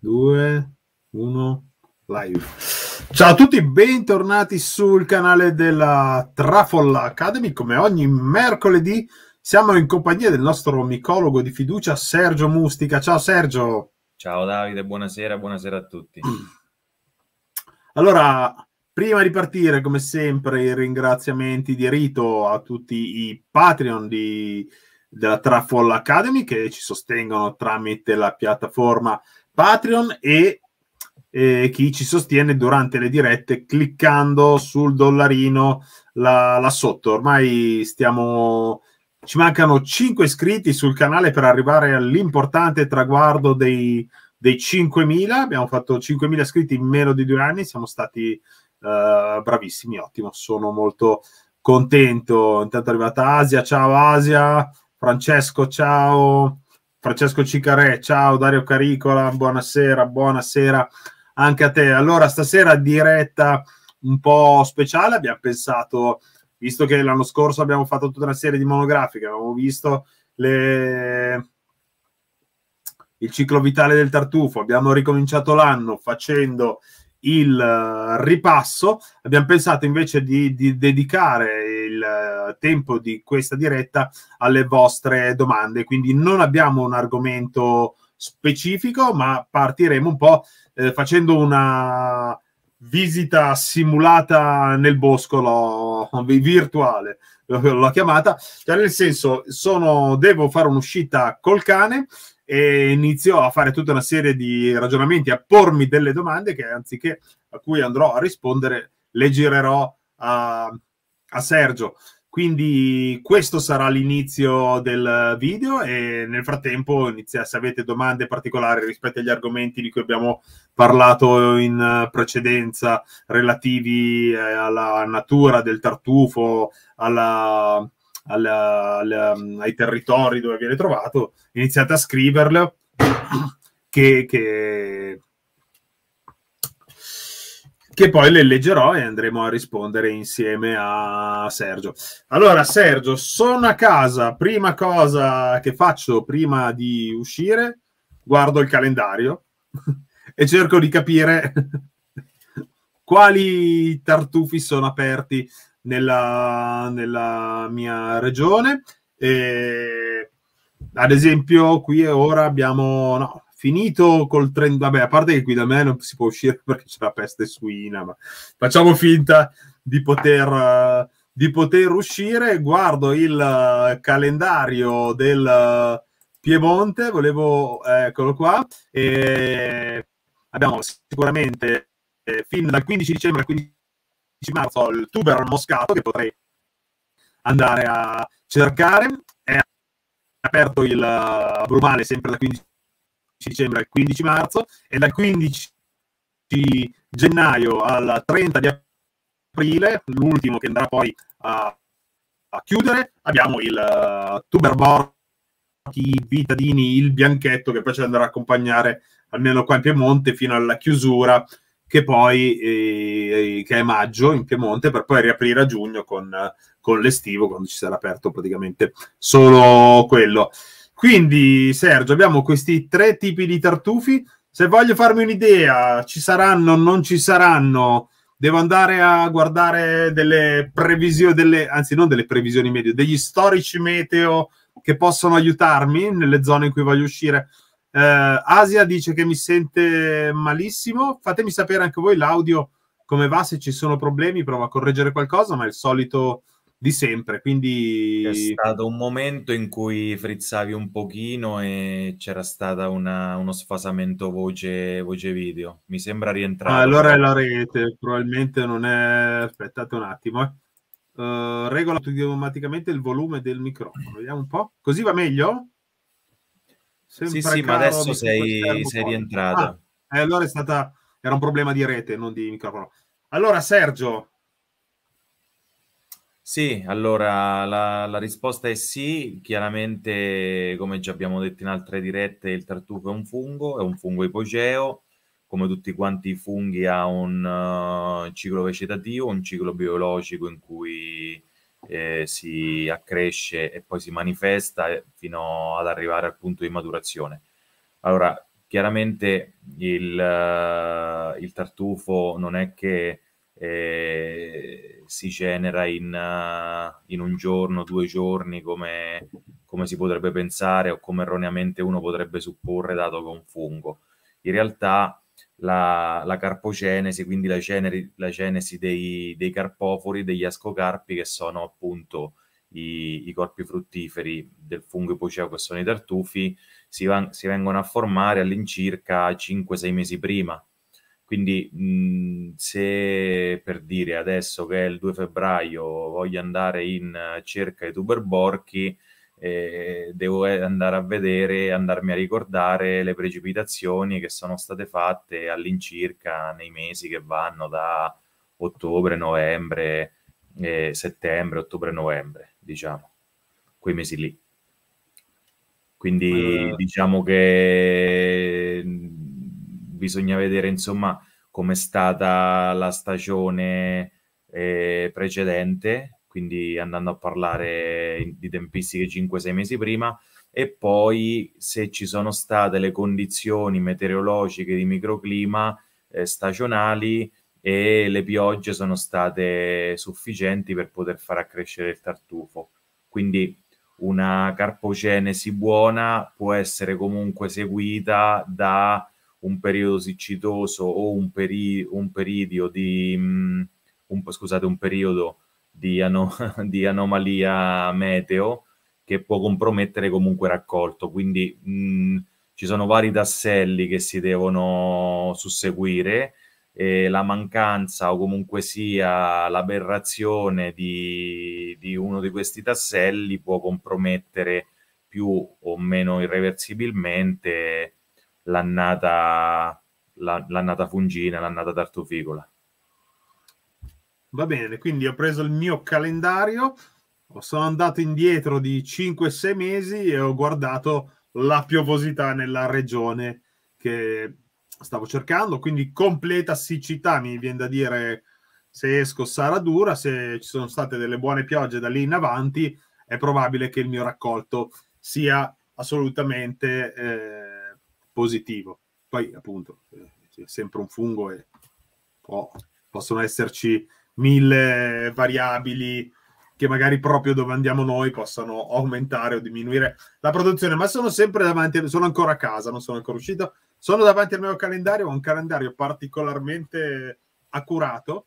2, 1, live. Ciao a tutti, bentornati sul canale della Trafolla Academy. Come ogni mercoledì siamo in compagnia del nostro micologo di fiducia Sergio Mustica. Ciao Sergio. Ciao Davide, buonasera, buonasera a tutti. Allora, prima di partire, come sempre, i ringraziamenti di rito a tutti i Patreon di, della Trafolla Academy che ci sostengono tramite la piattaforma Patreon e eh, chi ci sostiene durante le dirette cliccando sul dollarino là, là sotto. Ormai stiamo ci mancano 5 iscritti sul canale per arrivare all'importante traguardo dei, dei 5.000. Abbiamo fatto 5.000 iscritti in meno di due anni, siamo stati uh, bravissimi, ottimo, sono molto contento. Intanto è arrivata Asia, ciao Asia, Francesco, ciao. Francesco Cicarè, ciao Dario Caricola, buonasera, buonasera anche a te. Allora, stasera diretta un po' speciale, abbiamo pensato, visto che l'anno scorso abbiamo fatto tutta una serie di monografiche, abbiamo visto le... il ciclo vitale del tartufo, abbiamo ricominciato l'anno facendo il eh, ripasso. Abbiamo pensato invece di, di, dedicare il eh, tempo di questa diretta alle vostre domande, quindi non abbiamo un argomento specifico, ma partiremo un po' eh, facendo una visita simulata nel bosco lo, virtuale l'ho chiamata cioè nel senso sono, devo fare un'uscita col cane e inizio a fare tutta una serie di ragionamenti, a pormi delle domande che anziché a cui andrò a rispondere, le girerò a, a Sergio. Quindi questo sarà l'inizio del video e nel frattempo inizia, se avete domande particolari rispetto agli argomenti di cui abbiamo parlato in precedenza relativi eh, alla natura del tartufo, alla, al, al, mm, ai territori dove viene trovato, iniziate a scriverle che, che, che poi le leggerò e andremo a rispondere insieme a Sergio. Allora, Sergio, sono a casa, prima cosa che faccio prima di uscire, guardo il calendario e cerco di capire quali tartufi sono aperti nella, nella mia regione. E, ad esempio, qui e ora abbiamo no, finito col trend. Vabbè, a parte che qui da me non si può uscire perché c'è la peste suina, ma facciamo finta di poter, di poter uscire. Guardo il eh, calendario del eh, Piemonte, volevo, eccolo qua. E abbiamo sicuramente eh, fin dal 15 dicembre al 15 Marzo il tuber moscato che potrei andare a cercare è aperto il eh, Brumale sempre dal 15 dicembre al 15 marzo e dal 15 gennaio al 30 di aprile l'ultimo che andrà poi a, a chiudere abbiamo il eh, tuber Borchi Vitadini il bianchetto che poi ci andrà a accompagnare almeno qua in Piemonte fino alla chiusura che poi eh, eh, che è maggio in Piemonte per poi riaprire a giugno con, con l'estivo quando ci sarà aperto praticamente solo quello. Quindi Sergio abbiamo questi tre tipi di tartufi. Se voglio farmi un'idea, ci saranno, non ci saranno, devo andare a guardare delle previsioni, delle, anzi non delle previsioni medio, degli storici meteo che possono aiutarmi nelle zone in cui voglio uscire eh, Asia dice che mi sente malissimo. Fatemi sapere anche voi l'audio come va, se ci sono problemi, provo a correggere qualcosa, ma è il solito di sempre. Quindi È stato un momento in cui frizzavi un pochino e c'era stato uno sfasamento voce, voce, video. Mi sembra rientrare. Ah, allora è la rete, probabilmente non è. Aspettate un attimo. Eh. Uh, regola automaticamente il volume del microfono, vediamo un po'. Così va meglio? sì, sì, ma adesso sei, sei rientrato. Ah, eh, allora è stata, era un problema di rete, non di microfono. Allora, Sergio. Sì, allora la, la risposta è sì. Chiaramente, come già abbiamo detto in altre dirette, il tartufo è un fungo, è un fungo ipogeo. Come tutti quanti i funghi ha un uh, ciclo vegetativo, un ciclo biologico in cui eh, si accresce e poi si manifesta eh, fino ad arrivare al punto di maturazione. Allora, chiaramente il, uh, il tartufo non è che eh, si genera in, uh, in, un giorno, due giorni come, come, si potrebbe pensare o come erroneamente uno potrebbe supporre dato che è un fungo. In realtà la, la carpogenesi, quindi la, generi, la genesi dei, dei, carpofori, degli ascocarpi, che sono appunto i, i corpi fruttiferi del fungo ipoceo, che sono i tartufi, si, van, si vengono a formare all'incirca 5-6 mesi prima. Quindi mh, se per dire adesso che è il 2 febbraio voglio andare in eh, cerca di tuberborchi, eh, devo andare a vedere, andarmi a ricordare le precipitazioni che sono state fatte all'incirca nei mesi che vanno da ottobre, novembre, eh, settembre, ottobre, novembre, diciamo, quei mesi lì. Quindi uh. diciamo che mm, bisogna vedere insomma come è stata la stagione eh, precedente quindi andando a parlare di tempistiche 5-6 mesi prima, e poi se ci sono state le condizioni meteorologiche di microclima eh, stagionali e le piogge sono state sufficienti per poter far accrescere il tartufo. Quindi una carpocenesi buona può essere comunque seguita da un periodo siccitoso o un, peri- un periodo di... Um, un, scusate, un periodo di, ano- di anomalia meteo che può compromettere comunque raccolto. Quindi mh, mm, ci sono vari tasselli che si devono susseguire. E la mancanza o comunque sia l'aberrazione di, di, uno di questi tasselli può compromettere più o meno irreversibilmente l'annata, la, l'annata fungina, l'annata tartuficola. Va bene, quindi ho preso il mio calendario, sono andato indietro di 5-6 mesi e ho guardato la piovosità nella regione che stavo cercando, quindi completa siccità, mi viene da dire se esco sarà dura, se ci sono state delle buone piogge da lì in avanti è probabile che il mio raccolto sia assolutamente eh, positivo. Poi appunto eh, è sempre un fungo e oh, possono esserci mille variabili che magari proprio dove andiamo noi possano aumentare o diminuire la produzione, ma sono sempre davanti, sono ancora a casa, non sono ancora uscito, sono davanti al mio calendario, ho un calendario particolarmente accurato,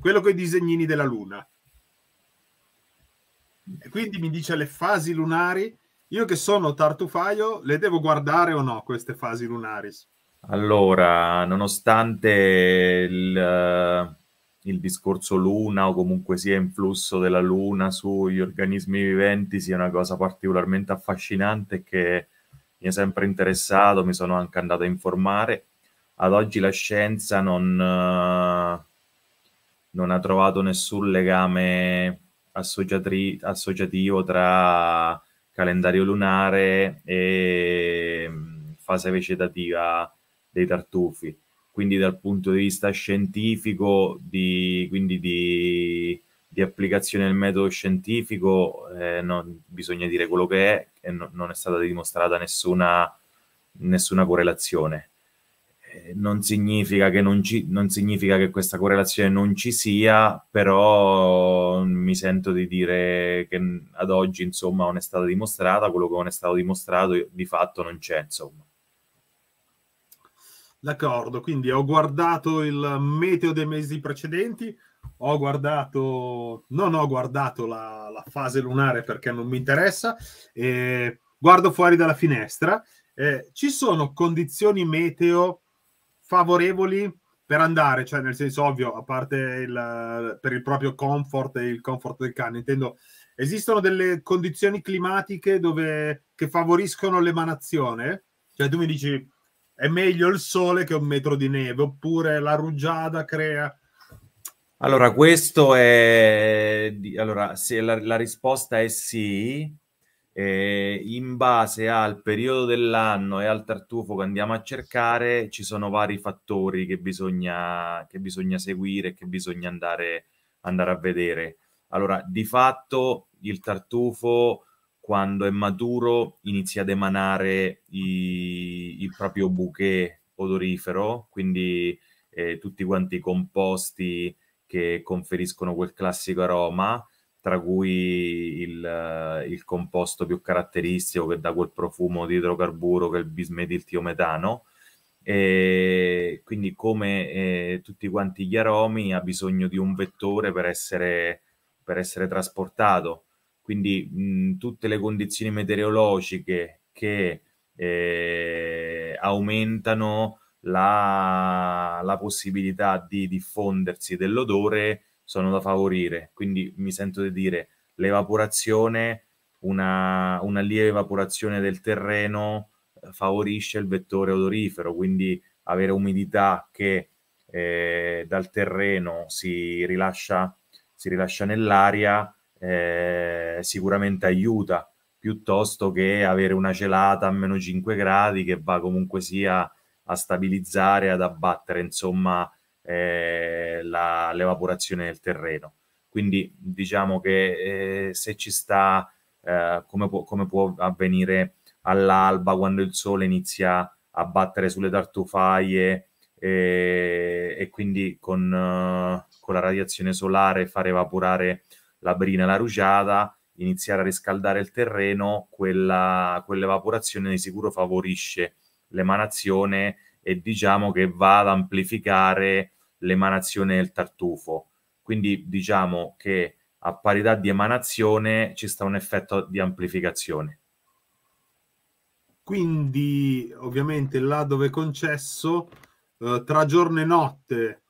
quello con i disegnini della luna. E quindi mi dice le fasi lunari, io che sono tartufaio, le devo guardare o no queste fasi lunari? Allora, nonostante il il discorso luna o comunque sia influsso della luna sugli organismi viventi sia una cosa particolarmente affascinante che mi è sempre interessato, mi sono anche andato a informare. Ad oggi la scienza non, eh, non ha trovato nessun legame associatri- associativo tra calendario lunare e mm, fase vegetativa dei tartufi quindi dal punto di vista scientifico, di, quindi di, di applicazione del metodo scientifico, eh, non, bisogna dire quello che è, e no, non è stata dimostrata nessuna, nessuna correlazione. Eh, non, significa ci, non significa, che questa correlazione non ci sia, però mi sento di dire che ad oggi, insomma, non è stata dimostrata, quello che non è stato dimostrato di fatto non c'è, insomma. D'accordo, quindi ho guardato il meteo dei mesi precedenti, ho guardato, non ho guardato la, la fase lunare perché non mi interessa, eh, guardo fuori dalla finestra, eh, ci sono condizioni meteo favorevoli per andare, cioè nel senso ovvio, a parte il, per il proprio comfort e il comfort del cane, intendo, esistono delle condizioni climatiche dove, che favoriscono l'emanazione? Cioè tu mi dici è meglio il sole che un metro di neve, oppure la rugiada crea... Allora, questo è... Allora, se la, la risposta è sì, eh, in base al periodo dell'anno e al tartufo che andiamo a cercare, ci sono vari fattori che bisogna, che bisogna seguire, che bisogna andare, andare a vedere. Allora, di fatto il tartufo quando è maturo inizia ad emanare i, il proprio bouquet odorifero, quindi eh, tutti quanti i composti che conferiscono quel classico aroma, tra cui il, il composto più caratteristico che dà quel profumo di idrocarburo che è il bismetiltiometano. E quindi come eh, tutti quanti gli aromi ha bisogno di un vettore per essere, per essere trasportato quindi mh, tutte le condizioni meteorologiche che eh, aumentano la, la, possibilità di diffondersi dell'odore sono da favorire. Quindi mi sento di dire l'evaporazione, una, una lieve evaporazione del terreno eh, favorisce il vettore odorifero, quindi avere umidità che eh, dal terreno si rilascia, si rilascia nell'aria eh, sicuramente aiuta piuttosto che avere una gelata a meno 5 gradi che va comunque sia a stabilizzare, ad abbattere insomma eh, la, l'evaporazione del terreno. Quindi diciamo che eh, se ci sta, eh, come, può, come, può, avvenire all'alba quando il sole inizia a battere sulle tartufaie eh, e quindi con, eh, con la radiazione solare far evaporare la brina e la rugiada, iniziare a riscaldare il terreno, quella, quell'evaporazione di sicuro favorisce l'emanazione e diciamo che va ad amplificare l'emanazione del tartufo. Quindi diciamo che a parità di emanazione ci sta un effetto di amplificazione. Quindi ovviamente là dove è concesso, eh, tra giorno e notte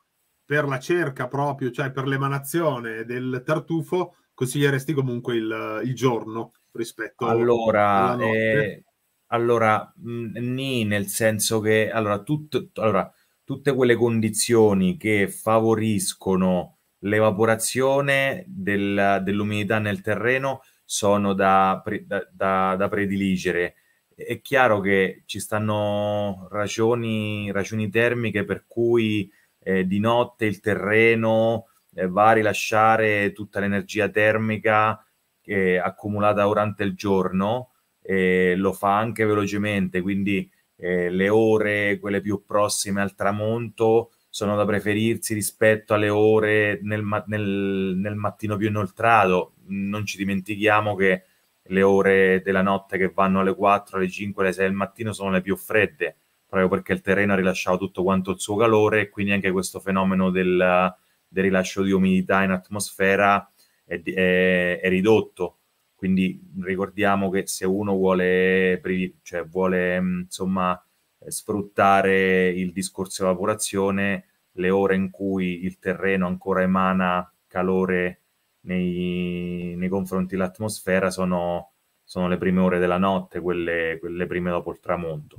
per la cerca proprio, cioè per l'emanazione del tartufo, consiglieresti comunque il, il giorno rispetto allora, eh, allora, nì, nel senso che allora, tut, allora, tutte quelle condizioni che favoriscono l'evaporazione del, dell'umidità nel terreno sono da, da, da, da prediligere è chiaro che ci stanno ragioni, ragioni termiche per cui eh, di notte il terreno eh, va a rilasciare tutta l'energia termica eh, accumulata durante il giorno, e lo fa anche velocemente, quindi eh, le ore, quelle più prossime al tramonto, sono da preferirsi rispetto alle ore nel, nel, nel mattino più inoltrato. Non ci dimentichiamo che le ore della notte che vanno alle 4, alle 5, alle 6 del mattino sono le più fredde proprio perché il terreno ha rilasciato tutto quanto il suo calore quindi anche questo fenomeno del, del rilascio di umidità in atmosfera è, è, è, ridotto. Quindi ricordiamo che se uno vuole, cioè vuole mm, insomma, eh, sfruttare il discorso evaporazione, le ore in cui il terreno ancora emana calore nei, nei confronti dell'atmosfera sono, sono, le prime ore della notte, quelle, quelle prime dopo il tramonto.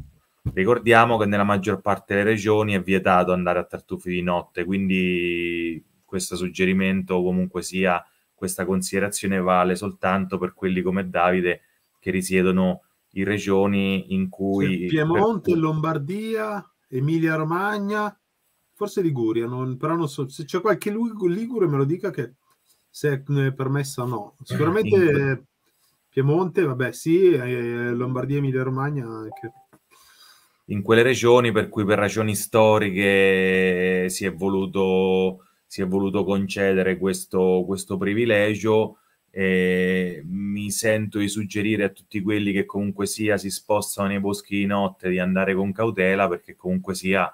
Ricordiamo che nella maggior parte delle regioni è vietato andare a tartufi di notte, quindi questo suggerimento o comunque sia questa considerazione vale soltanto per quelli come Davide che risiedono in regioni in cui... Piemonte, per... Lombardia, Emilia Romagna, forse Liguria, non, però non so se c'è qualche Ligure me lo dica che se è permessa o no. Sicuramente eh, Piemonte, vabbè sì, eh, Lombardia, Emilia Romagna anche in quelle regioni, per cui per ragioni storiche si è voluto, si è voluto concedere questo, questo privilegio. E mi sento di suggerire a tutti quelli che comunque sia si spostano nei boschi di notte di andare con cautela perché comunque sia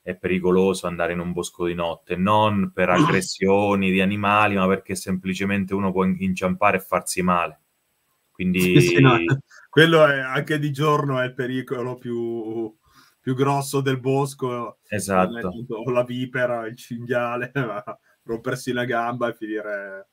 è pericoloso andare in un bosco di notte non per aggressioni di animali ma perché semplicemente uno può inciampare e farsi male quindi... Sì, sì, no. Quello è, anche di giorno è il pericolo più, più grosso del bosco. Esatto. o la vipera, il cinghiale, rompersi la gamba e finire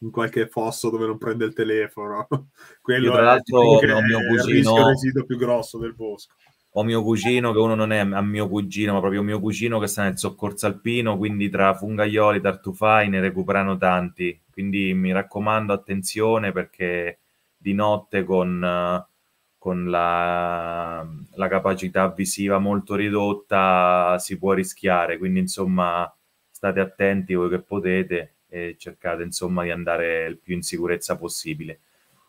in qualche fosso dove non prende il telefono. Quello Io, tra l'altro, è, diciamo mio è il rischio più grosso del bosco ho mio cugino, che uno non è a mio cugino, ma proprio mio cugino che sta nel soccorso alpino, quindi tra fungaioli, tartufai ne recuperano tanti. Quindi mi raccomando, attenzione perché di notte con, con la, la, capacità visiva molto ridotta si può rischiare, quindi insomma state attenti voi che potete e cercate insomma di andare il più in sicurezza possibile.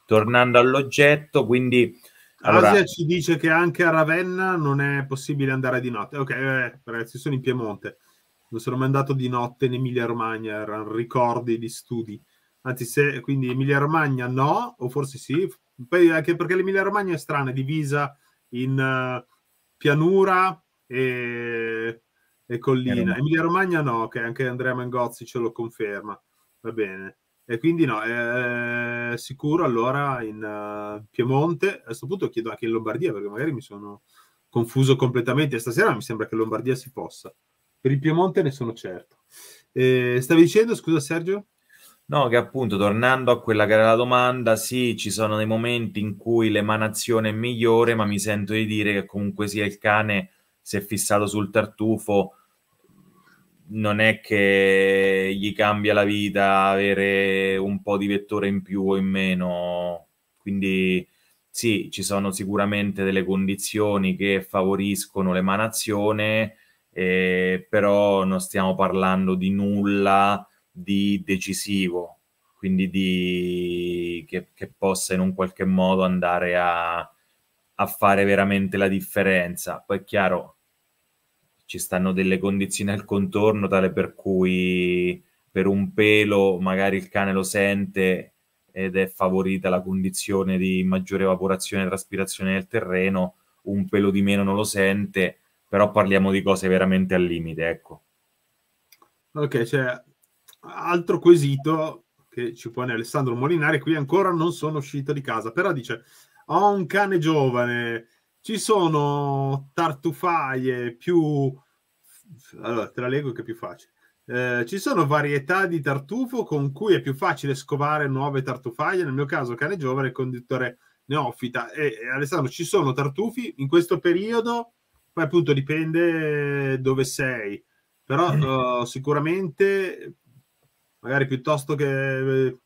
Tornando all'oggetto, quindi... Allora... Asia ci dice che anche a Ravenna non è possibile andare di notte. Ok, eh, ragazzi, sono in Piemonte. Non sono mai andato di notte in Emilia Romagna, erano ricordi di studi anzi se, quindi Emilia Romagna no, o forse sì, poi anche perché l'Emilia Romagna è strana, è divisa in uh, pianura e, e collina. Emilia Romagna no, che anche Andrea Mangozzi ce lo conferma, va bene. E quindi no, è eh, sicuro allora in uh, Piemonte, a questo punto chiedo anche in Lombardia perché magari mi sono confuso completamente, stasera mi sembra che Lombardia si possa. Per il Piemonte ne sono certo. Eh, stavi dicendo, scusa Sergio? No, che appunto, tornando a quella che era la domanda, sì, ci sono dei momenti in cui l'emanazione è migliore, ma mi sento di dire che comunque sia il cane, se fissato sul tartufo, non è che gli cambia la vita avere un po' di vettore in più o in meno. Quindi sì, ci sono sicuramente delle condizioni che favoriscono l'emanazione, eh, però non stiamo parlando di nulla di decisivo, quindi di, che, che, possa in un qualche modo andare a, a fare veramente la differenza. Poi è chiaro, ci stanno delle condizioni al contorno tale per cui per un pelo magari il cane lo sente ed è favorita la condizione di maggiore evaporazione e traspirazione del terreno, un pelo di meno non lo sente, però parliamo di cose veramente al limite, ecco. Ok, cioè altro quesito che ci pone Alessandro Molinari, qui ancora non sono uscito di casa, però dice, ho un cane giovane, ci sono tartufaie più... Allora, te la leggo che è più facile. Eh, ci sono varietà di tartufo con cui è più facile scovare nuove tartufaie, nel mio caso cane giovane e conduttore neofita. E, e, Alessandro, ci sono tartufi in questo periodo, poi appunto dipende dove sei, però eh. uh, sicuramente magari piuttosto che... Eh,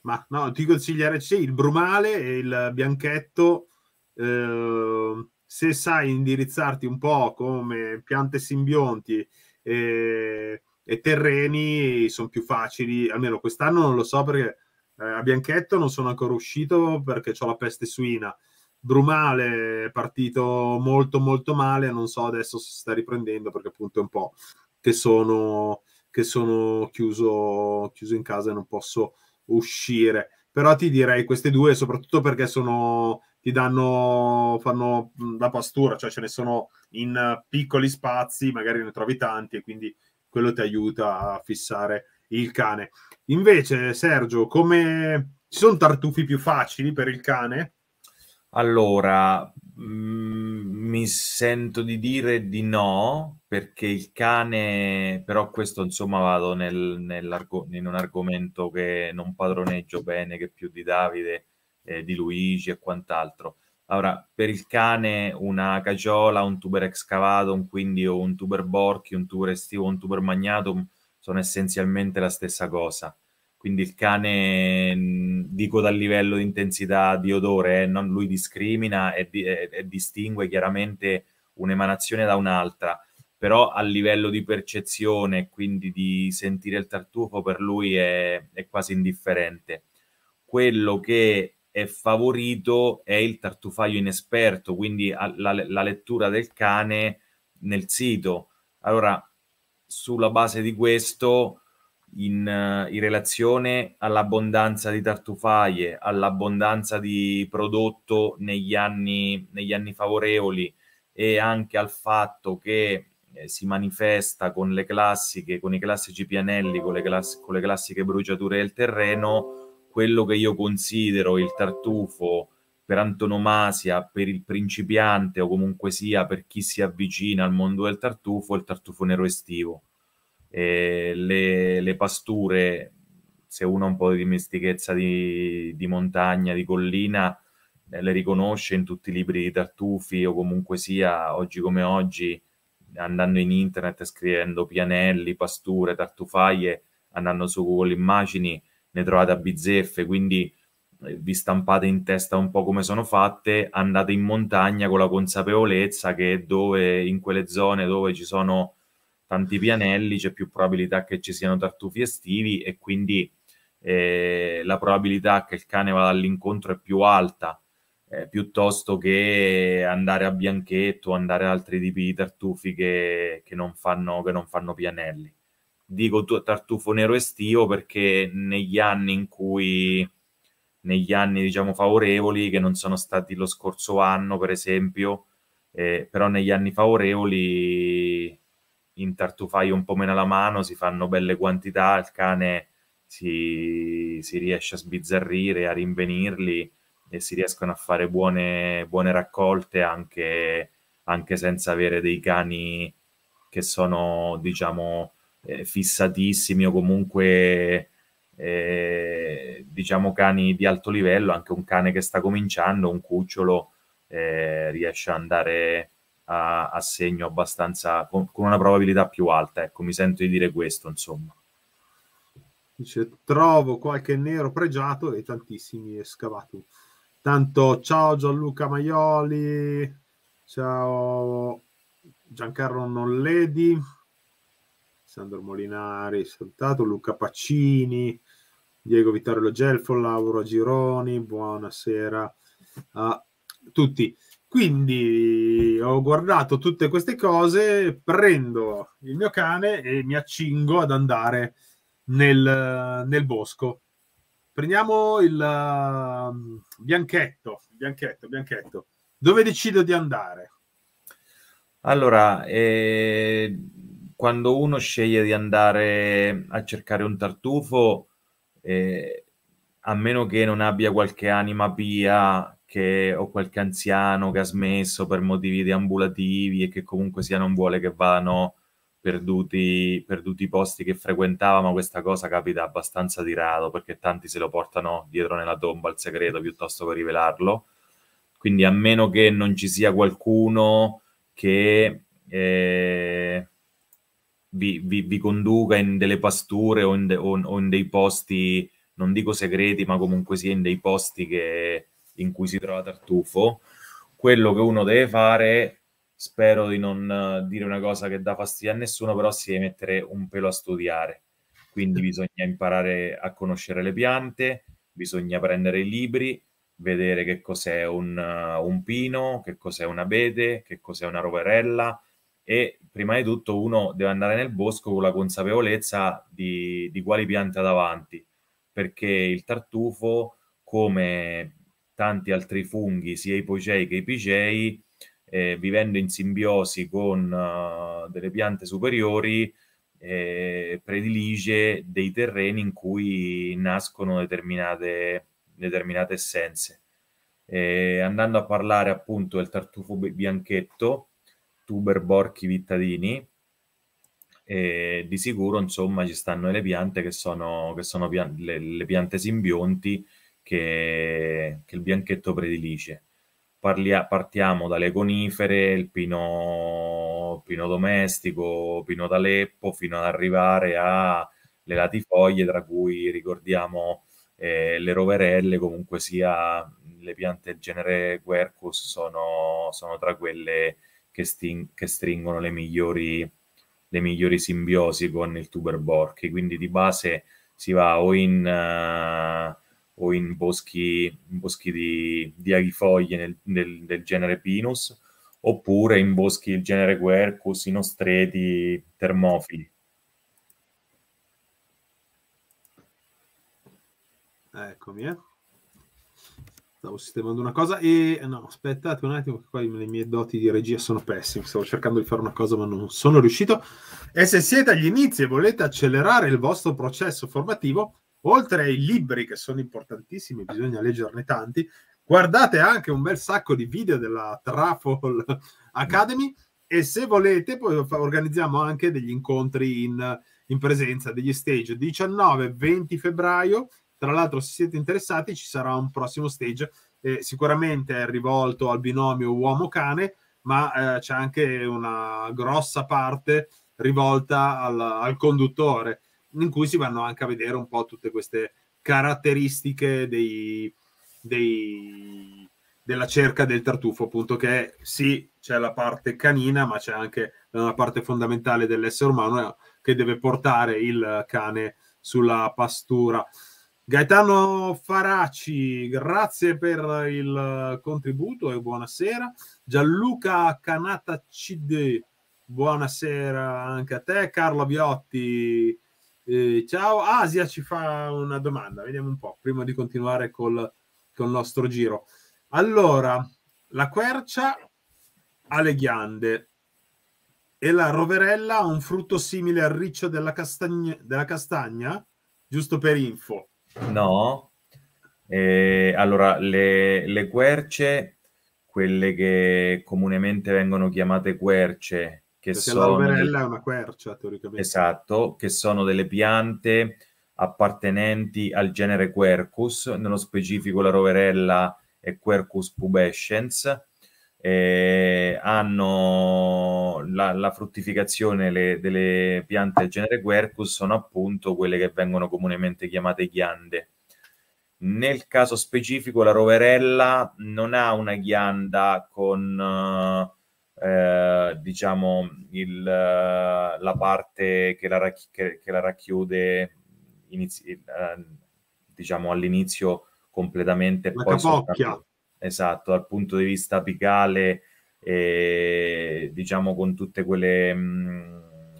ma no, ti consiglierei sì, il Brumale e il Bianchetto. Eh, se sai indirizzarti un po' come piante simbionti e, e terreni, sono più facili. Almeno quest'anno non lo so perché eh, a Bianchetto non sono ancora uscito perché ho la peste suina. Brumale è partito molto molto male, non so adesso se sta riprendendo perché appunto è un po' che sono che sono chiuso, chiuso in casa e non posso uscire. Però ti direi queste due, soprattutto perché sono, ti danno, fanno la pastura, cioè ce ne sono in piccoli spazi, magari ne trovi tanti e quindi quello ti aiuta a fissare il cane. Invece, Sergio, come ci sono tartufi più facili per il cane? Allora, Mm, mi sento di dire di no, perché il cane, però questo insomma vado nel, in un argomento che non padroneggio bene, che più di Davide, eh, di Luigi e quant'altro. Allora, per il cane una caciola un tuber excavatum, quindi o un tuber borchi, un tuber estivo, un tuber magnatum sono essenzialmente la stessa cosa quindi il cane, mm, dico dal livello di intensità di odore, eh, non, lui discrimina e, di, e, e distingue chiaramente un'emanazione da un'altra, però a livello di percezione, quindi di sentire il tartufo, per lui è, è quasi indifferente. Quello che è favorito è il tartufaio inesperto, quindi la, la lettura del cane nel sito. Allora, sulla base di questo in, eh, in relazione all'abbondanza di tartufaie, all'abbondanza di prodotto negli anni, negli anni favorevoli e anche al fatto che eh, si manifesta con le classiche, con i classici pianelli, con le, class- con le classiche bruciature del terreno, quello che io considero il tartufo per antonomasia, per il principiante o comunque sia per chi si avvicina al mondo del tartufo, il tartufo nero estivo eh, le, le, pasture, se uno ha un po' di dimestichezza di, di montagna, di collina, eh, le riconosce in tutti i libri di tartufi o comunque sia, oggi come oggi, andando in internet scrivendo pianelli, pasture, tartufaie, andando su Google Immagini, ne trovate a bizzeffe, quindi eh, vi stampate in testa un po' come sono fatte, andate in montagna con la consapevolezza che dove in quelle zone dove ci sono tanti pianelli, c'è più probabilità che ci siano tartufi estivi e quindi eh, la probabilità che il cane vada all'incontro è più alta eh, piuttosto che andare a bianchetto, andare ad altri tipi di tartufi che, che, non, fanno, che non fanno pianelli. Dico tartufo nero estivo perché negli anni in cui negli anni diciamo favorevoli che non sono stati lo scorso anno per esempio eh, però negli anni favorevoli in tartufaio un po' meno alla mano, si fanno belle quantità, il cane si, si riesce a sbizzarrire, a rinvenirli e si riescono a fare buone, buone raccolte anche, anche, senza avere dei cani che sono, diciamo, eh, fissatissimi o comunque... Eh, diciamo cani di alto livello, anche un cane che sta cominciando, un cucciolo eh, riesce ad andare a, a segno abbastanza con, con, una probabilità più alta. Ecco, mi sento di dire questo, insomma. Dice, trovo qualche nero pregiato e tantissimi scavati. Tanto ciao Gianluca Maioli, ciao Giancarlo Nonledi, Sandro Molinari, salutato, Luca Pacini, Diego Vittorio Logelfo, Lauro Gironi, buonasera a tutti. Quindi ho guardato tutte queste cose, prendo il mio cane e mi accingo ad andare nel, nel bosco. Prendiamo il uh, bianchetto, bianchetto, bianchetto. Dove decido di andare? Allora, eh, quando uno sceglie di andare a cercare un tartufo, eh, a meno che non abbia qualche anima pia che, o qualche anziano che ha smesso per motivi deambulativi e che comunque sia non vuole che vadano perduti, perduti i posti che frequentava, ma questa cosa capita abbastanza di rado perché tanti se lo portano dietro nella tomba il segreto piuttosto che rivelarlo. Quindi a meno che non ci sia qualcuno che eh, vi, vi, vi, conduca in delle pasture o in, de, o, o in, dei posti, non dico segreti, ma comunque sia in dei posti che in cui si trova Tartufo, quello che uno deve fare, spero di non eh, dire una cosa che dà fastidio a nessuno, però si deve mettere un pelo a studiare. Quindi bisogna imparare a conoscere le piante, bisogna prendere i libri, vedere che cos'è un, eh, un pino, che cos'è un abete, che cos'è una roverella e prima di tutto uno deve andare nel bosco con la consapevolezza di, di quali piante ha davanti, perché il tartufo, come tanti altri funghi, sia i ipogei che ipigei, eh, vivendo in simbiosi con uh, delle piante superiori, eh, predilige dei terreni in cui nascono determinate, determinate essenze. Eh, andando a parlare appunto del tartufo bianchetto, tuber borchi vittadini, eh, di sicuro insomma ci stanno le piante che sono, che sono pian- le, le piante simbionti che, che il bianchetto predilige. Parlia, partiamo dalle conifere, il pino, pino domestico, pino d'Aleppo, fino ad arrivare alle latifoglie, tra cui ricordiamo eh, le roverelle, comunque sia le piante del genere Quercus sono, sono tra quelle che, sting, che stringono le migliori, le migliori, simbiosi con il tuber borchi. Quindi di base si va o in... Uh, o in boschi, in boschi di, di, arifoglie nel, nel, del genere Pinus, oppure in boschi del genere Quercus, in ostreti termofili. Eccomi, eh. Stavo sistemando una cosa e no, aspettate un attimo che qua le mie doti di regia sono pessime. Stavo cercando di fare una cosa ma non sono riuscito. E se siete agli inizi e volete accelerare il vostro processo formativo, Oltre ai libri che sono importantissimi, bisogna leggerne tanti, guardate anche un bel sacco di video della Truffle Academy e se volete poi organizziamo anche degli incontri in, in presenza degli stage 19-20 febbraio. Tra l'altro, se siete interessati, ci sarà un prossimo stage. Eh, sicuramente è rivolto al binomio uomo-cane, ma eh, c'è anche una grossa parte rivolta al, al conduttore in cui si vanno anche a vedere un po' tutte queste caratteristiche dei, dei, della cerca del tartufo, appunto che sì, c'è la parte canina, ma c'è anche una parte fondamentale dell'essere umano eh, che deve portare il cane sulla pastura. Gaetano Faraci, grazie per il contributo e buonasera. Gianluca Canata CD, buonasera anche a te. Carlo Viotti, eh, ciao, Asia ci fa una domanda, vediamo un po', prima di continuare col, col nostro giro. Allora, la quercia ha le ghiande e la roverella ha un frutto simile al riccio della, castagna, della castagna giusto per info. No, eh, allora le, le querce, quelle che comunemente vengono chiamate querce, che Perché sono... l'alberella è una quercia, teoricamente. Esatto, che sono delle piante appartenenti al genere Quercus, nello specifico la roverella è Quercus pubescens, eh, hanno la, la fruttificazione le, delle piante del genere Quercus sono appunto quelle che vengono comunemente chiamate ghiande. Nel caso specifico la roverella non ha una ghianda con eh, eh, diciamo il, eh, la parte che la, racchi- che, che la racchiude inizi- eh, diciamo all'inizio completamente la poi soltanto, esatto dal punto di vista apicale e diciamo con tutte quelle mh, mm,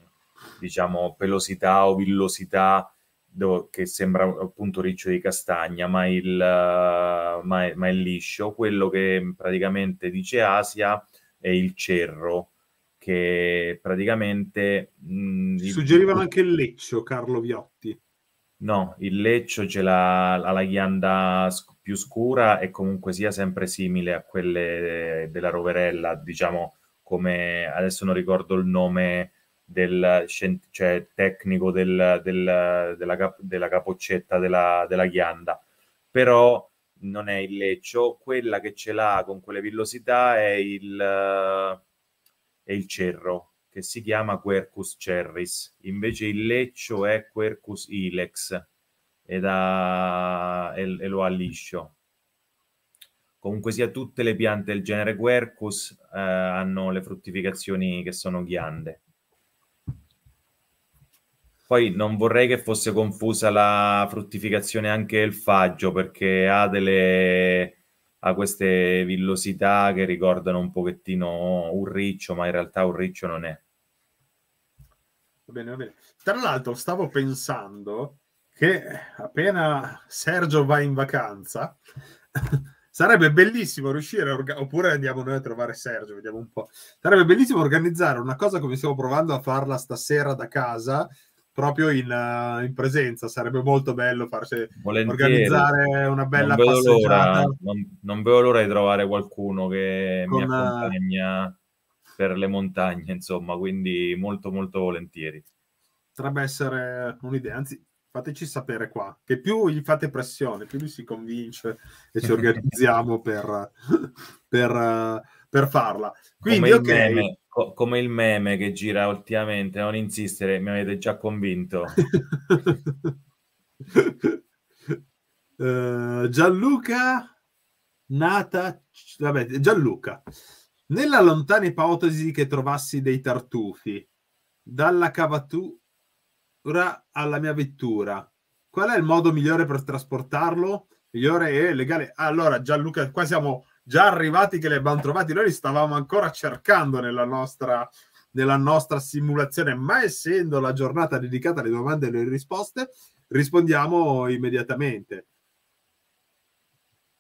diciamo pelosità o villosità do, che sembra appunto riccio di castagna ma il, uh, ma, è, ma è liscio quello che praticamente dice Asia e il Cerro, che praticamente... Mh, mhmm, Suggerivano il... anche il Leccio, Carlo Viotti. No, il Leccio c'è l'ha la ghianda più scura e comunque sia sempre simile a quelle della Roverella, diciamo come adesso non ricordo il nome del cioè, tecnico del, del, della, della, capoccetta della, della ghianda, però non è il Leccio, quella che ce l'ha con quelle villosità è il, è il Cerro, che si chiama Quercus Cerris, invece il Leccio è Quercus Ilex ed ha, e, e lo ha liscio. Comunque sia, tutte le piante del genere Quercus eh, hanno le fruttificazioni che sono ghiande. Poi non vorrei che fosse confusa la fruttificazione anche il faggio perché ha delle ha queste villosità che ricordano un pochettino un riccio, ma in realtà un riccio non è. Va bene, va bene. Tra l'altro stavo pensando che appena Sergio va in vacanza sarebbe bellissimo riuscire a orga- oppure andiamo noi a trovare Sergio, vediamo un po'. Sarebbe bellissimo organizzare una cosa come stiamo provando a farla stasera da casa proprio in, uh, in, presenza. Sarebbe molto bello farsi Volentieri. organizzare una bella non passeggiata. Non, non, vedo l'ora di trovare qualcuno che Con, mi eh, accompagna per le montagne, insomma, quindi molto molto volentieri. Potrebbe essere un'idea, anzi fateci sapere qua, che più gli fate pressione, più lui si convince e ci organizziamo per, per, per, farla. Quindi, Come ok co- come il meme che gira ultimamente, non insistere, mi avete già convinto. uh, Gianluca Nata, vabbè, Gianluca, nella lontana ipotesi che trovassi dei tartufi dalla cavatura alla mia vettura, qual è il modo migliore per trasportarlo? Migliore e legale? Allora, Gianluca, qua siamo già arrivati che li abbiamo trovati, noi li stavamo ancora cercando nella nostra, nella nostra simulazione, ma essendo la giornata dedicata alle domande e alle risposte, rispondiamo immediatamente.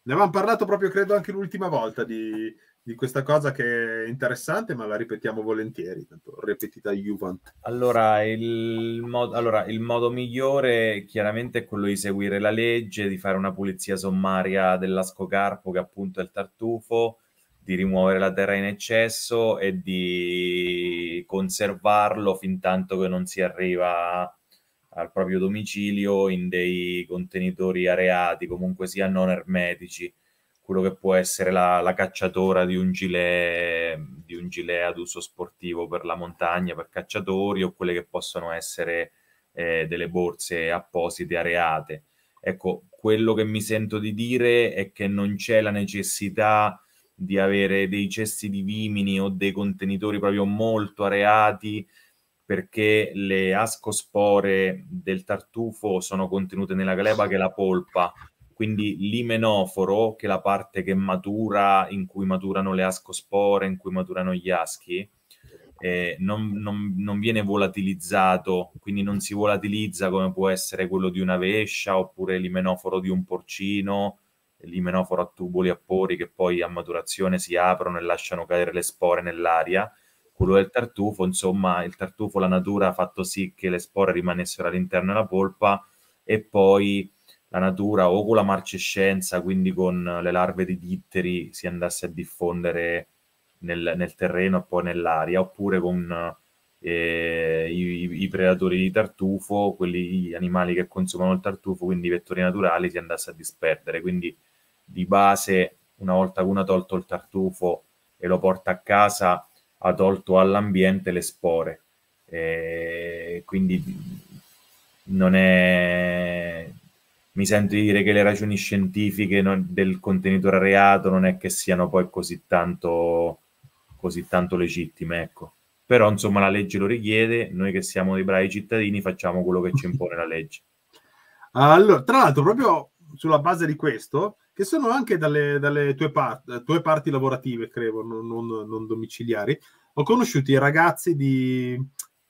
Ne avevamo parlato proprio, credo, anche l'ultima volta di, di questa cosa che è interessante, ma la ripetiamo volentieri, tanto ripetita Juvent. Allora il, mod- allora, il modo migliore chiaramente è quello di seguire la legge, di fare una pulizia sommaria dell'ascocarpo, che appunto è il tartufo, di rimuovere la terra in eccesso e di conservarlo fin tanto che non si arriva al proprio domicilio in dei contenitori areati, comunque sia non ermetici quello che può essere la, la cacciatora di un, gilet, di un gilet ad uso sportivo per la montagna, per cacciatori, o quelle che possono essere eh, delle borse apposite areate. Ecco, quello che mi sento di dire è che non c'è la necessità di avere dei cesti di vimini o dei contenitori proprio molto areati perché le ascospore del tartufo sono contenute nella gleba che è la polpa quindi l'imenoforo, che è la parte che matura, in cui maturano le ascospore, in cui maturano gli aschi, eh, non, non, non, viene volatilizzato, quindi non si volatilizza come può essere quello di una vescia oppure l'imenoforo di un porcino, l'imenoforo a tuboli a pori che poi a maturazione si aprono e lasciano cadere le spore nell'aria. Quello del tartufo, insomma, il tartufo la natura ha fatto sì che le spore rimanessero all'interno della polpa e poi la natura o con la marcescenza, quindi con le larve di ditteri, si andasse a diffondere nel, nel terreno e poi nell'aria, oppure con eh, i, i, predatori di tartufo, quelli, gli animali che consumano il tartufo, quindi i vettori naturali, si andasse a disperdere. Quindi di base, una volta che uno ha tolto il tartufo e lo porta a casa, ha tolto all'ambiente le spore. Eh, quindi non è mi sento di dire che le ragioni scientifiche non, del contenitore reato non è che siano poi così tanto, così tanto legittime, ecco. Però insomma la legge lo richiede, noi che siamo dei bravi cittadini facciamo quello che ci impone la legge. Allora, tra l'altro, proprio sulla base di questo, che sono anche dalle, dalle tue, part, tue, parti lavorative, credo, non, non, non, domiciliari, ho conosciuto i ragazzi di...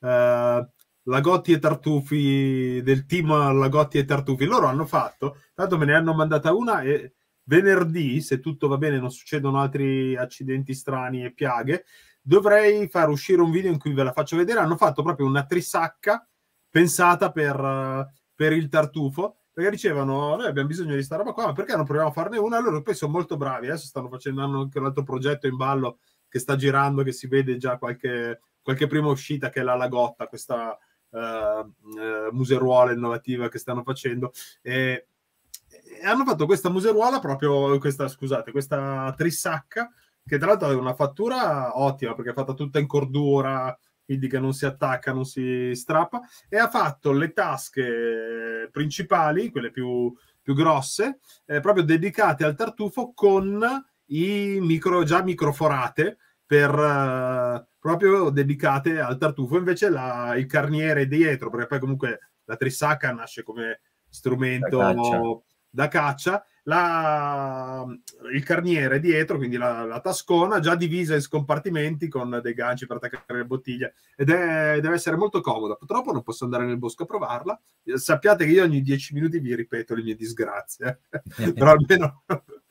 Uh, Lagotti e Tartufi del team Lagotti e Tartufi. Loro hanno fatto, tanto me ne hanno mandata una e venerdì, se tutto va bene, non succedono altri accidenti strani e piaghe, dovrei far uscire un video in cui ve la faccio vedere. Hanno fatto proprio una trisacca pensata per, per il tartufo perché dicevano noi abbiamo bisogno di sta roba qua ma perché non proviamo a farne una loro poi sono molto bravi adesso stanno facendo anche un altro progetto in ballo che sta girando che si vede già qualche, qualche prima uscita che è la lagotta questa uh, museruola innovativa che stanno facendo. E, e hanno fatto questa museruola proprio, questa, scusate, questa trissacca che tra l'altro aveva una fattura ottima perché è fatta tutta in cordura, quindi che non si attacca, non si strappa, e ha fatto le tasche principali, quelle più, più grosse, eh, proprio dedicate al tartufo con i micro, già microforate per, uh, proprio dedicate al tartufo, invece la, il carniere dietro, perché poi comunque la trissacca nasce come strumento da caccia, da caccia la, il carniere dietro, quindi la, la, tascona, già divisa in scompartimenti con dei ganci per attaccare le bottiglie ed è, deve essere molto comoda. Purtroppo non posso andare nel bosco a provarla. Eh, sappiate che io ogni dieci minuti vi ripeto le mie disgrazie, però almeno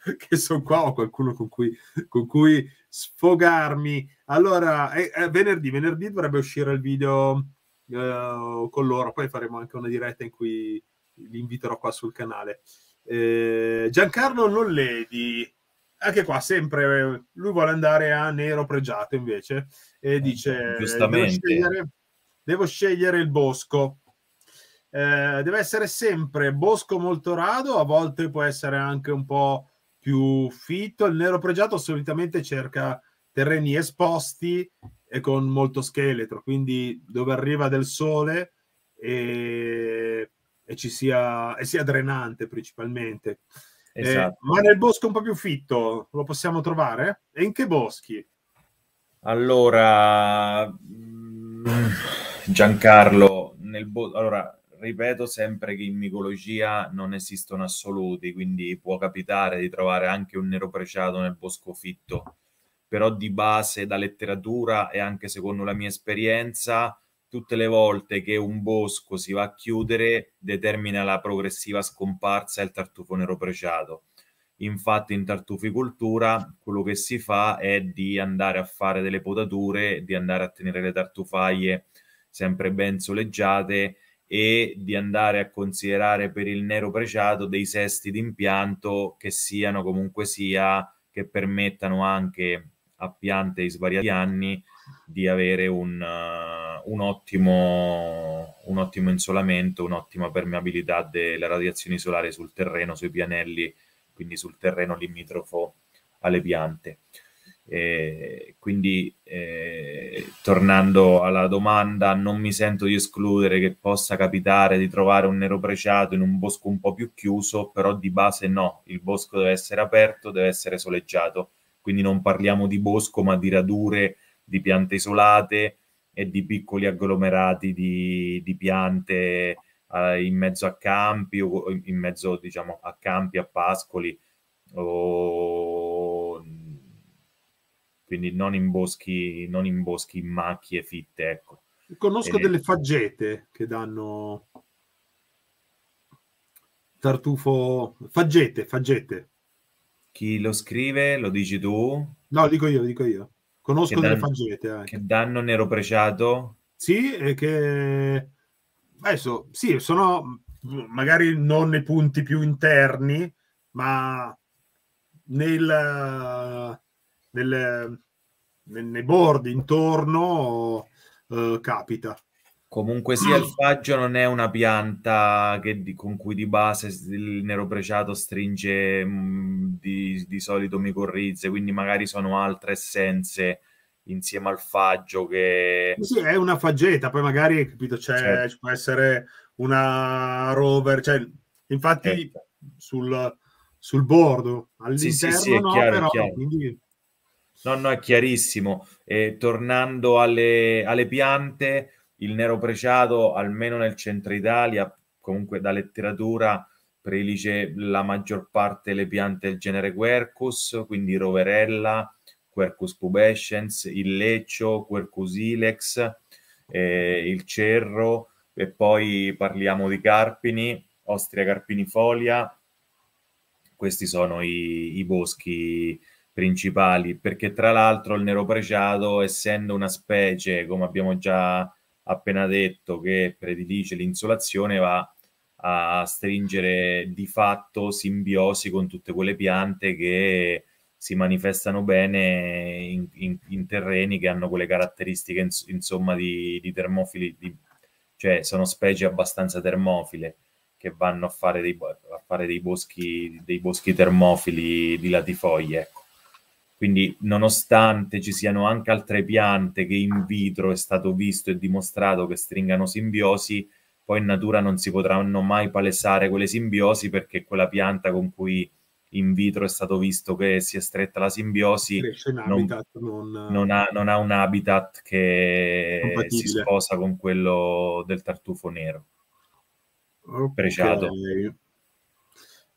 che sono qua, o qualcuno con cui, con cui sfogarmi. Allora, è, eh, è eh, venerdì, venerdì dovrebbe uscire il video eh, con loro, poi faremo anche una diretta in cui li inviterò qua sul canale. Eh, Giancarlo Nolledi, anche qua sempre, lui vuole andare a nero pregiato invece e eh, dice, giustamente, devo scegliere, devo scegliere il bosco. Eh, deve essere sempre bosco molto rado, a volte può essere anche un po' più fitto. Il nero pregiato solitamente cerca terreni esposti e con molto scheletro, quindi dove arriva del sole e, e ci sia, e sia drenante principalmente. Eh, esatto. Eh, ma nel bosco un po' più fitto lo possiamo trovare? E in che boschi? Allora, mm, Giancarlo, nel bo- allora, ripeto sempre che in micologia non esistono assoluti, quindi può capitare di trovare anche un nero preciato nel bosco fitto, però di base da letteratura e anche secondo la mia esperienza, tutte le volte che un bosco si va a chiudere determina la progressiva scomparsa del tartufo nero preciato. Infatti in tartuficoltura quello che si fa è di andare a fare delle potature, di andare a tenere le tartufaie sempre ben soleggiate e di andare a considerare per il nero preciato dei sesti d'impianto che siano comunque sia che permettano anche a piante di svariati anni di avere un, uh, un, ottimo, un ottimo insolamento, un'ottima permeabilità delle radiazioni solari sul terreno, sui pianelli, quindi sul terreno limitrofo alle piante. Eh, quindi, eh, tornando alla domanda, non mi sento di escludere che possa capitare di trovare un nero preciato in un bosco un po' più chiuso, però di base no, il bosco deve essere aperto, deve essere soleggiato. Quindi non parliamo di bosco, ma di radure, di piante isolate e di piccoli agglomerati di, di piante eh, in mezzo a campi o in mezzo diciamo a campi, a pascoli o quindi non in boschi, non in boschi macchie fitte. Ecco. Conosco e... delle faggete che danno tartufo, faggete, faggete. Chi lo scrive lo dici tu? No, dico io, dico io. Conosco delle faggete. Anche. Che danno nero preciato? Sì, e che adesso sì, sono magari non nei punti più interni, ma nel nel, nel, nei bordi intorno eh, capita. Comunque sia, il faggio non è una pianta che, con cui di base il nero preciato stringe mh, mm, di, di, solito micorrize, quindi magari sono altre essenze insieme al faggio che... Sì, è una faggeta, poi magari, capito, c'è, certo. ci può essere una rover, cioè, infatti certo. sul, sul bordo, all'interno sì, sì, sì, no, chiaro, però... Chiaro. Quindi No, no, è chiarissimo. Eh, tornando alle, alle, piante, il nero preciato, almeno nel centro Italia, comunque da letteratura, predilige la maggior parte le piante del genere Quercus, quindi Roverella, Quercus pubescens, il leccio, Quercus ilex, eh, il cerro, e poi parliamo di carpini, Ostria carpinifolia, questi sono i, i boschi principali, perché tra l'altro il nero preciato, essendo una specie, come abbiamo già appena detto, che predilige l'insolazione, va a stringere di fatto simbiosi con tutte quelle piante che si manifestano bene in, in, in terreni che hanno quelle caratteristiche ins- insomma di, di termofili, di, cioè sono specie abbastanza termofile che vanno a fare dei, a fare dei, boschi, dei boschi termofili di latifoglie. Ecco. Quindi, nonostante ci siano anche altre piante che in vitro è stato visto e dimostrato che stringano simbiosi, poi in natura non si potranno mai palesare quelle simbiosi perché quella pianta con cui in vitro è stato visto che si è stretta la simbiosi non, non... Non, ha, non, ha, un habitat che si sposa con quello del tartufo nero okay. preciato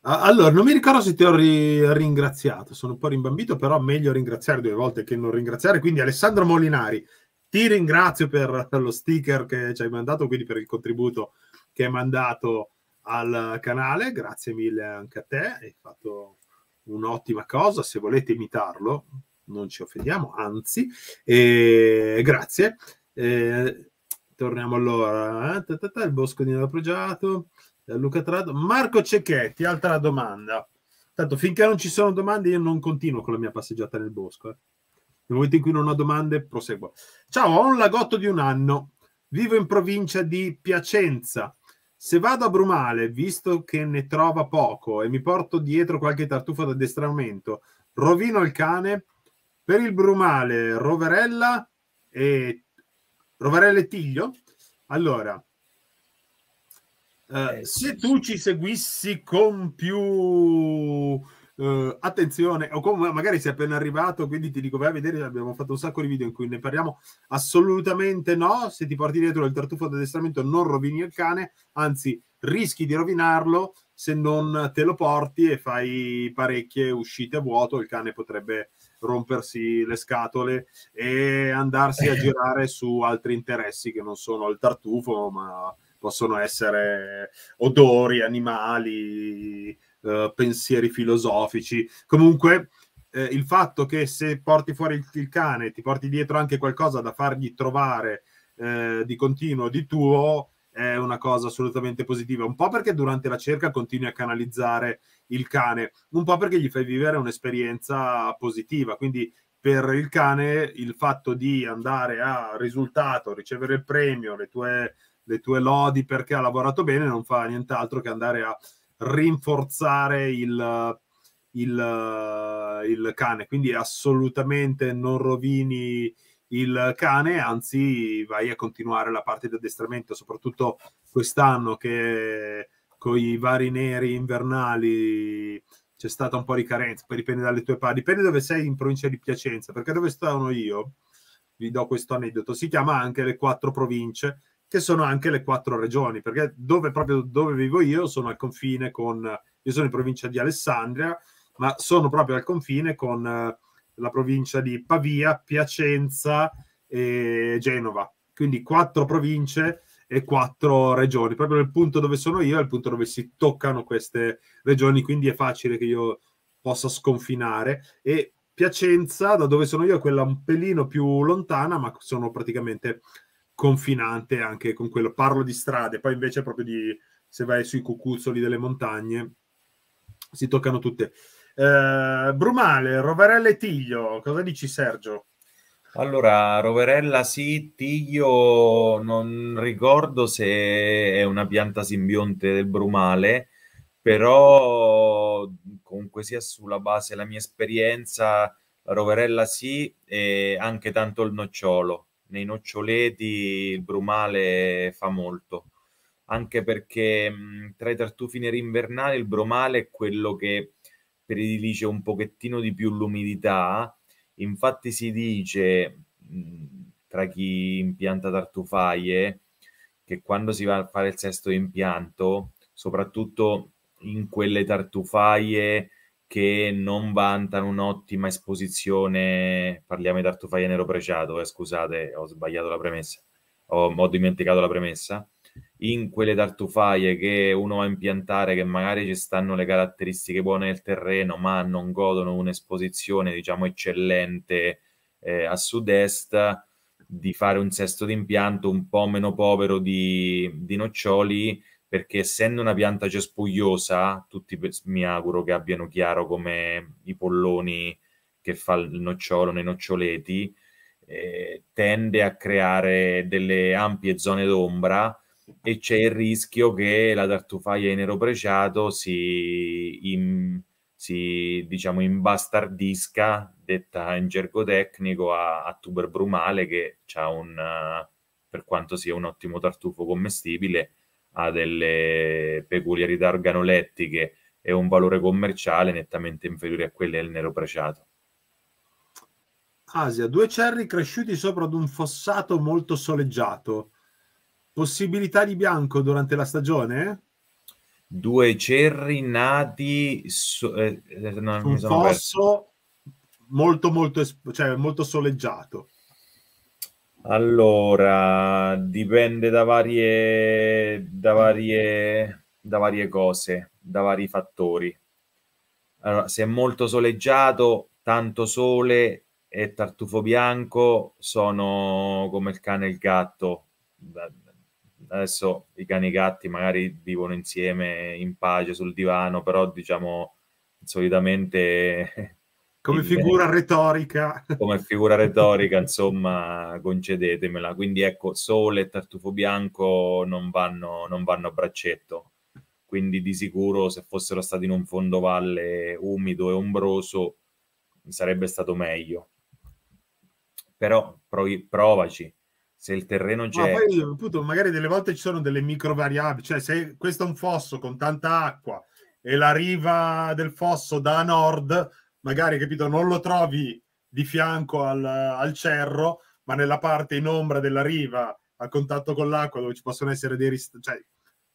allora, non mi ricordo se ti ho ri- ringraziato, sono un po' rimbambito, però meglio ringraziare due volte che non ringraziare. Quindi Alessandro Molinari, ti ringrazio per lo sticker che ci hai mandato, quindi per il contributo che hai mandato al canale, grazie mille anche a te, hai fatto un'ottima cosa, se volete imitarlo non ci offendiamo, anzi, e grazie. E... Eh, torniamo allora, il bosco di Nero eh, Luca Trado. Marco Cecchetti, altra domanda. Tanto finché non ci sono domande, io non continuo con la mia passeggiata nel bosco. Eh. Nel momento in cui non ho domande, proseguo. Ciao, ho un lagotto di un anno. Vivo in provincia di Piacenza. Se vado a Brumale, visto che ne trova poco e mi porto dietro qualche tartufo d'addestramento, rovino il cane. Per il Brumale, Roverella e Roverella e Tiglio. Allora, eh, eh, se tu ci seguissi con più eh, attenzione, o con, magari sei appena arrivato, quindi ti dico vai a vedere, abbiamo fatto un sacco di video in cui ne parliamo, assolutamente no, se ti porti dietro il tartufo d'addestramento, non rovini il cane, anzi rischi di rovinarlo se non te lo porti e fai parecchie uscite a vuoto, il cane potrebbe rompersi le scatole e andarsi a girare su altri interessi che non sono il tartufo, ma possono essere odori, animali, eh, pensieri filosofici. Comunque, eh, il fatto che se porti fuori il, il, cane ti porti dietro anche qualcosa da fargli trovare eh, di continuo di tuo è una cosa assolutamente positiva. Un po' perché durante la cerca continui a canalizzare il cane, un po' perché gli fai vivere un'esperienza positiva. Quindi per il cane il fatto di andare a risultato, ricevere il premio, le tue le tue lodi perché ha lavorato bene, non fa nient'altro che andare a rinforzare il, il, il cane. Quindi assolutamente non rovini il cane, anzi vai a continuare la parte di addestramento, soprattutto quest'anno che con i vari neri invernali c'è stata un po' di carenza, poi dipende dalle tue parti, dipende dove sei in provincia di Piacenza, perché dove sono io, vi do questo aneddoto, si chiama anche le quattro province, che sono anche le quattro regioni, perché dove, proprio dove vivo io sono al confine con, io sono in provincia di Alessandria, ma sono proprio al confine con eh, la provincia di Pavia, Piacenza e Genova, quindi quattro province e quattro regioni, proprio nel punto dove sono io, è il punto dove si toccano queste regioni, quindi è facile che io possa sconfinare e Piacenza, da dove sono io, è quella un pelino più lontana, ma sono praticamente confinante anche con quello. Parlo di strade, poi invece proprio di se vai sui cucuzzoli delle montagne si toccano tutte. Eh, Brumale, Roverella e Tiglio, cosa dici Sergio? Allora, Roverella sì, Tiglio non ricordo se è una pianta simbionte del Brumale, però comunque sia sulla base della mia esperienza, la Roverella sì, e anche tanto il nocciolo nei noccioleti il brumale fa molto, anche perché mh, tra i tartufi neri invernali il brumale è quello che predilige un pochettino di più l'umidità, infatti si dice mh, tra chi impianta tartufaie che quando si va a fare il sesto impianto, soprattutto in quelle tartufaie che non vantano un'ottima esposizione. Parliamo di Tartufaglia Nero Preciato, eh, scusate, ho sbagliato la premessa, ho, ho dimenticato la premessa. In quelle tartufaie che uno va a impiantare, che magari ci stanno le caratteristiche buone del terreno, ma non godono un'esposizione, diciamo, eccellente eh, a sud-est, di fare un sesto d'impianto un po' meno povero di, di noccioli perché essendo una pianta cespugliosa, tutti mi auguro che abbiano chiaro come i polloni che fa il nocciolo nei noccioleti, eh, tende a creare delle ampie zone d'ombra e c'è il rischio che la tartufaia in nero preciato si, in, si diciamo imbastardisca, detta in gergo tecnico, a, a tuber brumale che ha un, per quanto sia un ottimo tartufo commestibile, ha delle peculiarità organolettiche e un valore commerciale nettamente inferiore a quelle del nero preciato. Asia, due cerri cresciuti sopra ad un fossato molto soleggiato. Possibilità di bianco durante la stagione? Due cerri nati su, eh, eh, no, un fosso perso. molto, molto, cioè, molto soleggiato. Allora, dipende da varie, da varie, da varie cose, da vari fattori. Allora, se è molto soleggiato, tanto sole e tartufo bianco sono come il cane e il gatto. Adesso i cani e i gatti magari vivono insieme in pace sul divano, però diciamo solitamente come figura bene. retorica. Come figura retorica, insomma, concedetemela. Quindi ecco, Sole e Tartufo Bianco non vanno, non vanno a braccetto. Quindi di sicuro se fossero stati in un fondovalle umido e ombroso sarebbe stato meglio. Però provi, provaci, se il terreno c'è. Ma poi, appunto, magari delle volte ci sono delle micro variabili, cioè se questo è un fosso con tanta acqua e la riva del fosso da nord, magari capito, non lo trovi di fianco al, al cerro, ma nella parte in ombra della riva a contatto con l'acqua dove ci possono essere dei, rist- cioè,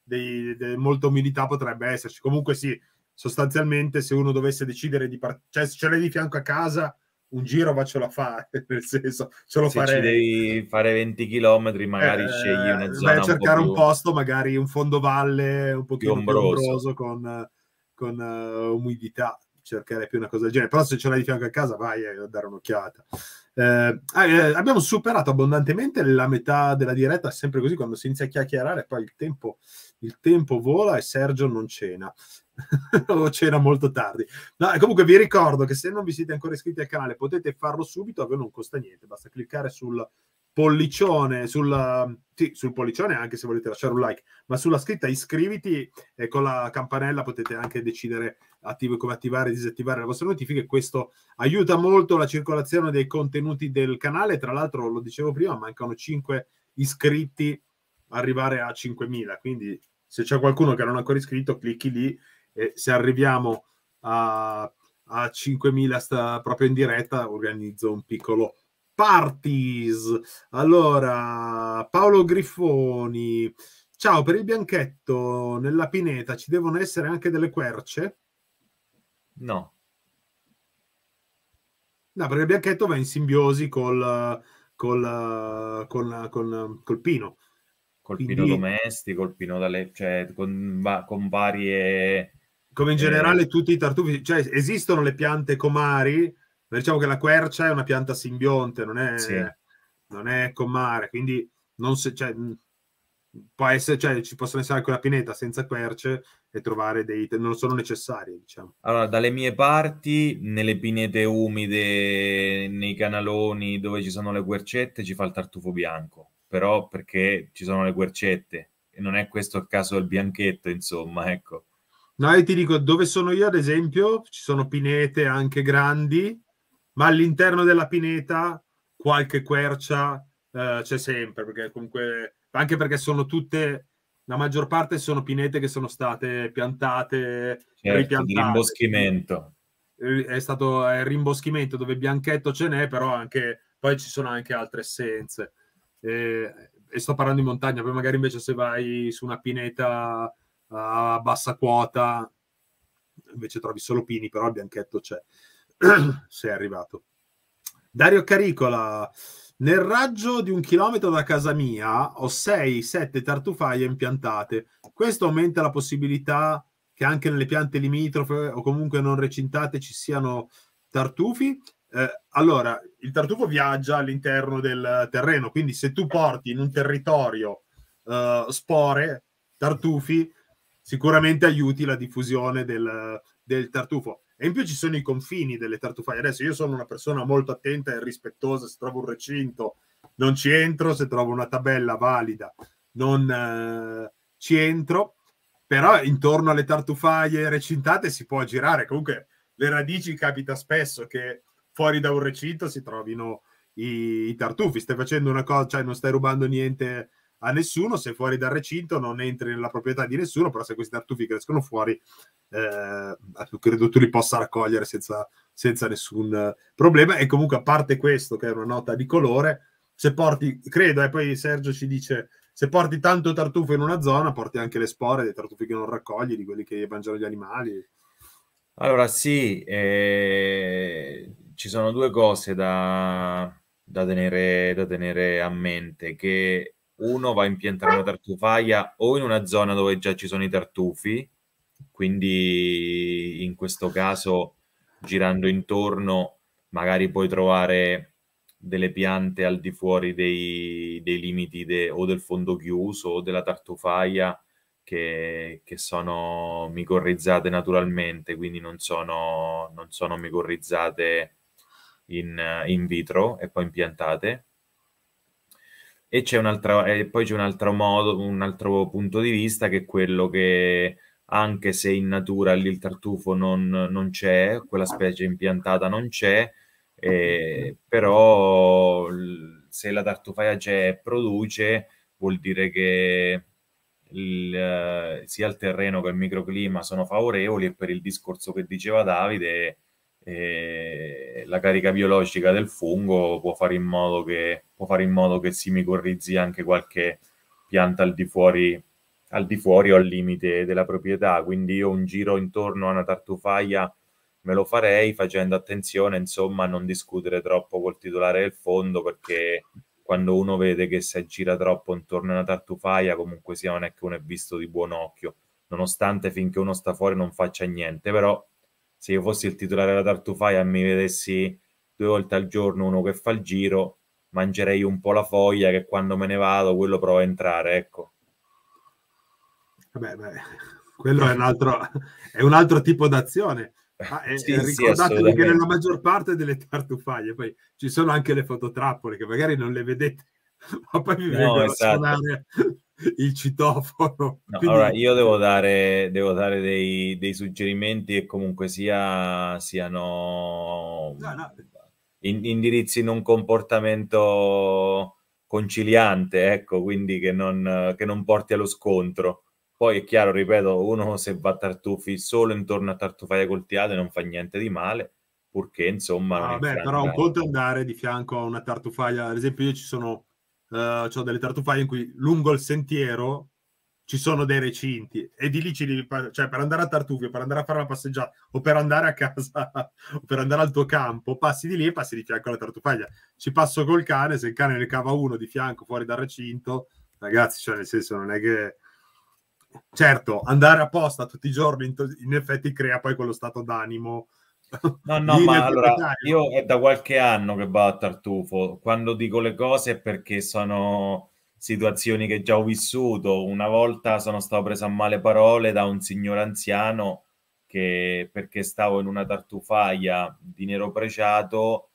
dei, dei molta umidità potrebbe esserci. Comunque sì, sostanzialmente se uno dovesse decidere di partire, cioè se ce l'hai di fianco a casa un giro vaccelo a fare, nel senso ce lo se farei. Se devi fare 20 km magari eh, scegli una zona vai a cercare un, po un posto, magari un fondovalle un pochino più ombroso, più ombroso con, con uh, umidità cercherei più una cosa del genere, però se ce l'hai di fianco a casa vai eh, a dare un'occhiata. Eh, ah, eh, abbiamo superato abbondantemente la metà della diretta, sempre così quando si inizia a chiacchierare, poi il tempo, il tempo vola e Sergio non cena. o cena molto tardi. No, comunque vi ricordo che se non vi siete ancora iscritti al canale potete farlo subito, a voi non costa niente, basta cliccare sul pollicione, sul, sì, sul pollicione anche se volete lasciare un like, ma sulla scritta iscriviti e con la campanella potete anche decidere attiv- come attivare e disattivare le vostre notifiche. Questo aiuta molto la circolazione dei contenuti del canale. Tra l'altro, lo dicevo prima, mancano 5 iscritti arrivare a 5.000. Quindi se c'è qualcuno che non è ancora iscritto, clicchi lì e se arriviamo a, a 5.000 sta, proprio in diretta, organizzo un piccolo parties. Allora, Paolo Griffoni, ciao per il bianchetto nella pineta, ci devono essere anche delle querce? No. No, perché il bianchetto va in simbiosi col, col, col, col, col pino. Col Quindi... pino domestico, col pino da le... cioè, con, con varie... Come in eh, generale eh... tutti i tartufi, cioè esistono le piante comari, ma diciamo che la quercia è una pianta simbionte, non è, sì. non è comare, quindi non se, cioè, può essere, cioè, ci possono essere anche una pineta senza querce e trovare dei non sono necessarie, diciamo. Allora, dalle mie parti, nelle pinete umide, nei canaloni dove ci sono le quercette, ci fa il tartufo bianco, però perché ci sono le quercette e non è questo il caso del bianchetto, insomma, ecco. No, io ti dico, dove sono io, ad esempio, ci sono pinete anche grandi, ma all'interno della pineta qualche quercia eh, c'è sempre, perché comunque anche perché sono tutte, la maggior parte sono pinete che sono state piantate, certo, ripiantate. rimboschimento. Eh, è stato il rimboschimento dove bianchetto ce n'è, però anche, poi ci sono anche altre essenze. E, eh, e sto parlando di montagna, poi magari invece se vai su una pineta a bassa quota invece trovi solo pini, però il bianchetto c'è. Sei arrivato. Dario Caricola, nel raggio di un chilometro da casa mia ho 6-7 tartufaie impiantate. Questo aumenta la possibilità che anche nelle piante limitrofe o comunque non recintate ci siano tartufi. Eh, allora, il tartufo viaggia all'interno del terreno, quindi se tu porti in un territorio eh, spore, tartufi, sicuramente aiuti la diffusione del, del tartufo. E in più ci sono i confini delle tartufaie. Adesso io sono una persona molto attenta e rispettosa, se trovo un recinto non ci entro, se trovo una tabella valida non eh, ci entro, però intorno alle tartufaie recintate si può girare. Comunque le radici capita spesso che fuori da un recinto si trovino i, i tartufi. Stai facendo una cosa, cioè non stai rubando niente a nessuno, se fuori dal recinto, non entri nella proprietà di nessuno, però se questi tartufi crescono fuori, eh, eh credo tu li possa raccogliere senza, senza nessun eh, problema. E comunque, a parte questo, che è una nota di colore, se porti, credo, e eh, poi Sergio ci dice, se porti tanto tartufo in una zona, porti anche le spore dei tartufi che non raccogli, di quelli che mangiano gli animali. Allora sì, eh, ci sono due cose da, da, tenere, da tenere a mente, che uno va a impiantare una tartufaia o in una zona dove già ci sono i tartufi, quindi in questo caso girando intorno magari puoi trovare delle piante al di fuori dei, dei limiti de, o del fondo chiuso o della tartufaia che, che sono micorrizzate naturalmente, quindi non sono, non sono micorrizzate in, in vitro e poi impiantate e, c'è un e poi c'è un altro modo, un altro punto di vista che è quello che anche se in natura l'iltartufo non, non c'è, quella specie impiantata non c'è, eh, però se la tartufaia c'è e produce vuol dire che il, eh, sia il terreno che il microclima sono favorevoli e per il discorso che diceva Davide eh, la carica biologica del fungo può fare in modo che, in modo che si micorrizzi anche qualche pianta al di, fuori, al di fuori o al limite della proprietà. Quindi io un giro intorno a una tartufaia me lo farei facendo attenzione insomma a non discutere troppo col titolare del fondo perché quando uno vede che si aggira troppo intorno a una tartufaia comunque sia non è che uno è visto di buon occhio nonostante finché uno sta fuori non faccia niente però se io fossi il titolare della tartufaia e mi vedessi due volte al giorno uno che fa il giro, mangerei un po' la foglia che quando me ne vado quello prova a entrare, ecco. Vabbè, beh, quello è un altro, è un altro tipo d'azione. Ma è, eh, sì, ricordatevi sì, che nella maggior parte delle tartufaie poi ci sono anche le fototrappole che magari non le vedete, ma poi vi no, vengono esatto. a suonare il citofono. No, Quindi... Allora, io devo dare, devo dare dei, dei, suggerimenti e comunque sia, siano no, no. In, indirizzino un comportamento conciliante, ecco, quindi che non, che non, porti allo scontro. Poi è chiaro, ripeto, uno se va a tartufi solo intorno a tartufaie coltiate non fa niente di male, purché insomma... Ah, però un conto è andare di fianco a una tartufaia, ad esempio io ci sono uh, eh, ho delle tartufaglie in cui lungo il sentiero ci sono dei recinti e di lì ci devi, cioè per andare a Tartufio, per andare a fare una passeggiata o per andare a casa o per andare al tuo campo, passi di lì e passi di fianco alla tartufaglia. Ci passo col cane, se il cane ne cava uno di fianco fuori dal recinto, ragazzi, cioè nel senso non è che certo, andare apposta tutti i giorni in, to- in effetti crea poi quello stato d'animo No, no, ma allora io è da qualche anno che vado a tartufo. Quando dico le cose è perché sono situazioni che già ho vissuto. Una volta sono stato preso a male parole da un signore anziano che perché stavo in una tartufaia di nero preciato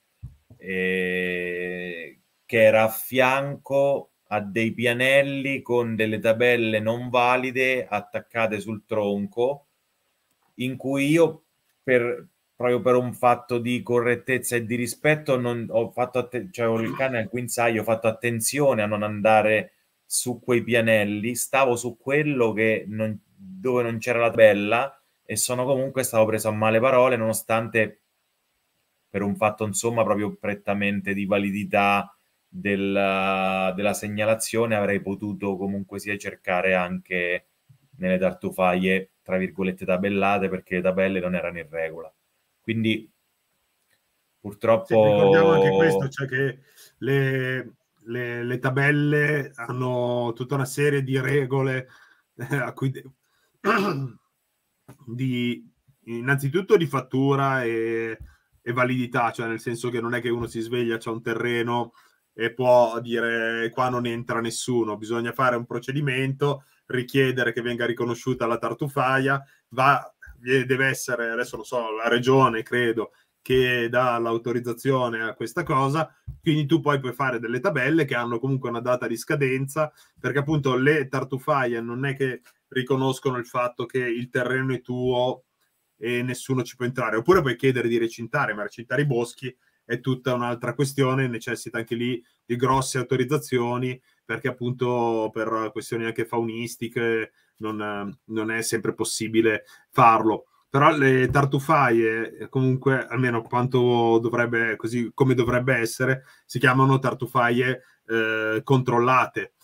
eh, che era a fianco a dei pianelli con delle tabelle non valide attaccate sul tronco in cui io per, proprio per un fatto di correttezza e di rispetto, non, ho fatto att- cioè, ho il cane al guinzaglio, ho fatto attenzione a non andare su quei pianelli, stavo su quello che non, dove non c'era la tabella e sono comunque stato preso a male parole, nonostante per un fatto insomma proprio prettamente di validità della, della segnalazione avrei potuto comunque sia cercare anche nelle tartufaglie tra virgolette tabellate perché le tabelle non erano in regola quindi purtroppo... Sì, ricordiamo anche questo, cioè che le, le, le tabelle hanno tutta una serie di regole eh, a cui... De- di, innanzitutto di fattura e, e, validità, cioè nel senso che non è che uno si sveglia, c'è un terreno e può dire qua non entra nessuno, bisogna fare un procedimento, richiedere che venga riconosciuta la tartufaia, va deve essere, adesso lo so, la regione, credo, che dà l'autorizzazione a questa cosa, quindi tu poi puoi fare delle tabelle che hanno comunque una data di scadenza, perché appunto le tartufaie non è che riconoscono il fatto che il terreno è tuo e nessuno ci può entrare, oppure puoi chiedere di recintare, ma recintare i boschi è tutta un'altra questione, necessita anche lì di grosse autorizzazioni, perché appunto per questioni anche faunistiche non, eh, non è sempre possibile farlo però le tartufaie eh, comunque almeno quanto dovrebbe così come dovrebbe essere si chiamano tartufaie eh, controllate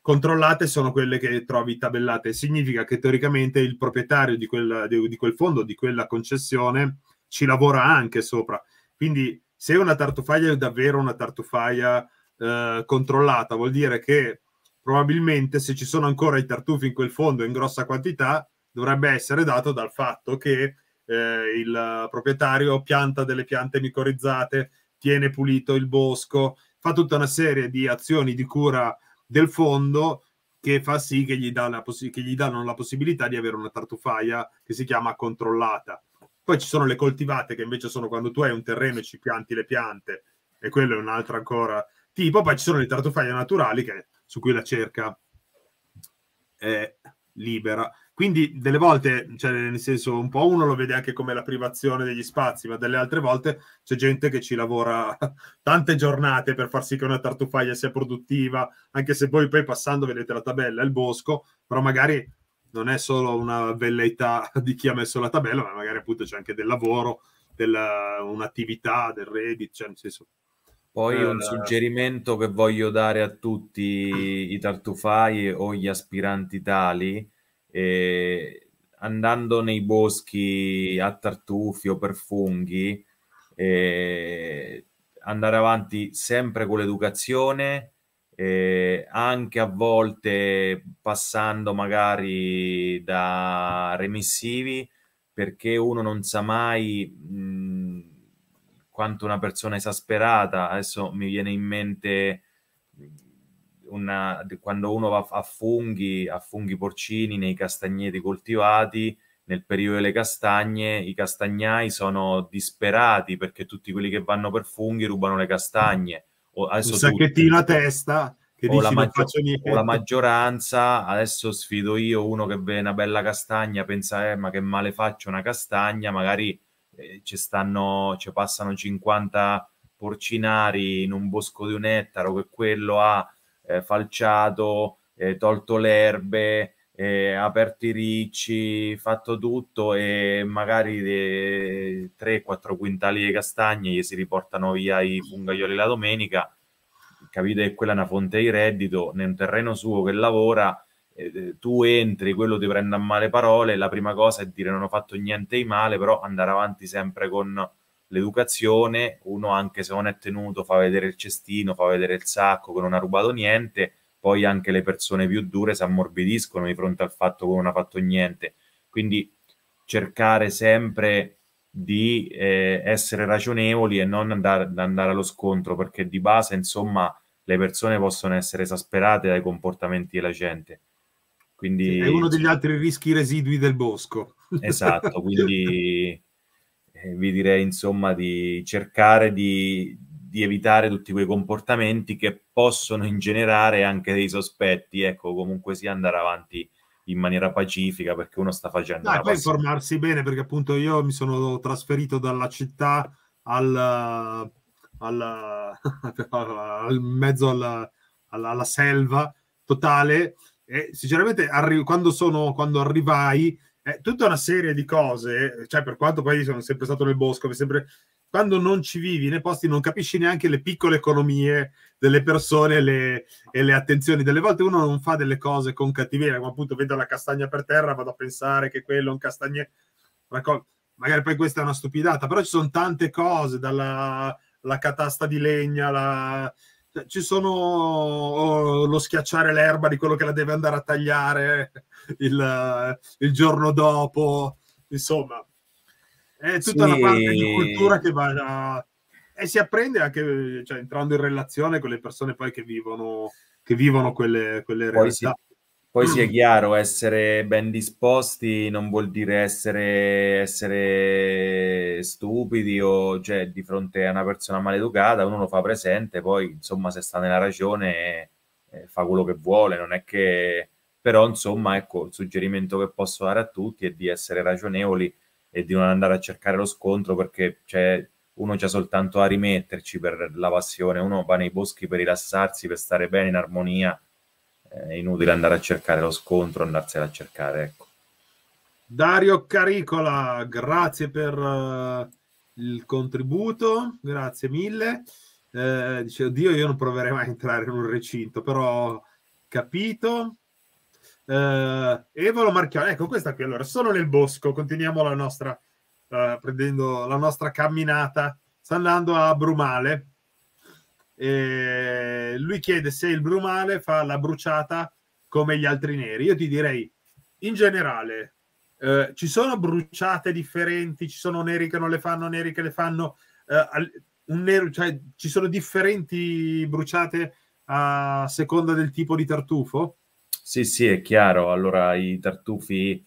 controllate sono quelle che trovi tabellate significa che teoricamente il proprietario di quel, di, quel fondo di quella concessione ci lavora anche sopra quindi se una tartufaia è davvero una tartufaia eh, controllata vuol dire che probabilmente se ci sono ancora i tartufi in quel fondo in grossa quantità, dovrebbe essere dato dal fatto che eh, il proprietario pianta delle piante micorizzate, tiene pulito il bosco, fa tutta una serie di azioni di cura del fondo che fa sì che gli, poss- che gli danno la possibilità di avere una tartufaia che si chiama controllata. Poi ci sono le coltivate che invece sono quando tu hai un terreno e ci pianti le piante, e quello è un altro ancora tipo. Poi ci sono le tartufaie naturali che su cui la cerca è libera. Quindi delle volte, cioè, nel senso, un po' uno lo vede anche come la privazione degli spazi, ma delle altre volte c'è gente che ci lavora tante giornate per far sì che una tartufaglia sia produttiva, anche se poi, poi passando vedete la tabella, il bosco, però magari non è solo una velleità di chi ha messo la tabella, ma magari appunto c'è anche del lavoro, della, un'attività, del reddit, cioè nel senso poi un eh, suggerimento che voglio dare a tutti i tartufai o gli aspiranti tali, eh, andando nei boschi a tartufi o per funghi, eh, andare avanti sempre con l'educazione, eh, anche a volte passando magari da remissivi, perché uno non sa mai... Mh, quanto una persona esasperata. Adesso mi viene in mente una, quando uno va a funghi, a funghi porcini nei castagneti coltivati, nel periodo delle castagne, i castagnai sono disperati perché tutti quelli che vanno per funghi rubano le castagne. O, Un sacchettino tutti. a testa. Che o, dici, la maggior, o la maggioranza, adesso sfido io uno che vede una bella castagna, pensa, eh, ma che male faccio una castagna, magari ci stanno, ci passano 50 porcinari in un bosco di un ettaro che quello ha eh, falciato, eh, tolto le erbe, eh, aperto i ricci, fatto tutto e magari 3-4 eh, quintali di castagne gli si riportano via i fungaioli la domenica. Capite che quella è una fonte di reddito nel terreno suo che lavora eh, eh, tu entri, quello ti prende a male parole, la prima cosa è dire non ho fatto niente di male, però andare avanti sempre con l'educazione, uno anche se non è tenuto fa vedere il cestino, fa vedere il sacco che non ha rubato niente, poi anche le persone più dure si ammorbidiscono di fronte al fatto che non ha fatto niente. Quindi cercare sempre di eh, essere ragionevoli e non andare, andare allo scontro, perché di base, insomma, le persone possono essere esasperate dai comportamenti della gente quindi... È uno degli altri rischi residui del bosco. Esatto, quindi eh, vi direi insomma di cercare di, di, evitare tutti quei comportamenti che possono ingenerare anche dei sospetti, ecco comunque sia andare avanti in maniera pacifica perché uno sta facendo... e poi informarsi bene perché appunto io mi sono trasferito dalla città al, al, al mezzo alla, alla, alla selva totale eh, sinceramente arri- quando, sono, quando arrivai, eh, tutta una serie di cose, cioè per quanto poi sono sempre stato nel bosco, sempre, quando non ci vivi nei posti non capisci neanche le piccole economie delle persone le, e le attenzioni. Delle volte uno non fa delle cose con cattiveria, come appunto vedo la castagna per terra, vado a pensare che quello è un castagnetto. Raccol- Magari poi questa è una stupidata, però ci sono tante cose, dalla la catasta di legna, la, cioè, ci sono oh, lo schiacciare l'erba di quello che la deve andare a tagliare il, eh, il giorno dopo, insomma, è tutta sì. una parte di cultura che va a... e si apprende anche cioè, entrando in relazione con le persone poi che vivono, che vivono quelle, quelle poi realtà. Si, poi mm. sia chiaro, essere ben disposti non vuol dire essere, essere, stupidi o cioè, di fronte a una persona maleducata, uno lo fa presente, poi insomma se sta nella ragione eh, fa quello che vuole, non è che... Però insomma ecco, il suggerimento che posso dare a tutti è di essere ragionevoli e di non andare a cercare lo scontro perché c'è, cioè, uno c'è soltanto a rimetterci per la passione, uno va nei boschi per rilassarsi, per stare bene in armonia è inutile andare a cercare lo scontro, andarsela a cercare. Ecco. Dario Caricola, grazie per uh, il contributo, grazie mille. Eh, dice, oddio, io non proverei mai a entrare in un recinto, però capito. Eh, Evolo Marchione, ecco questa qui, allora, sono nel bosco, continuiamo la nostra, uh, prendendo la nostra camminata, sta andando a Brumale, eh, lui chiede se il brumale fa la bruciata come gli altri neri. Io ti direi, in generale, eh, ci sono bruciate differenti, ci sono neri che non le fanno, neri che le fanno, eh, un nero, cioè, ci sono differenti bruciate a seconda del tipo di tartufo? Sì, sì, è chiaro. Allora, i tartufi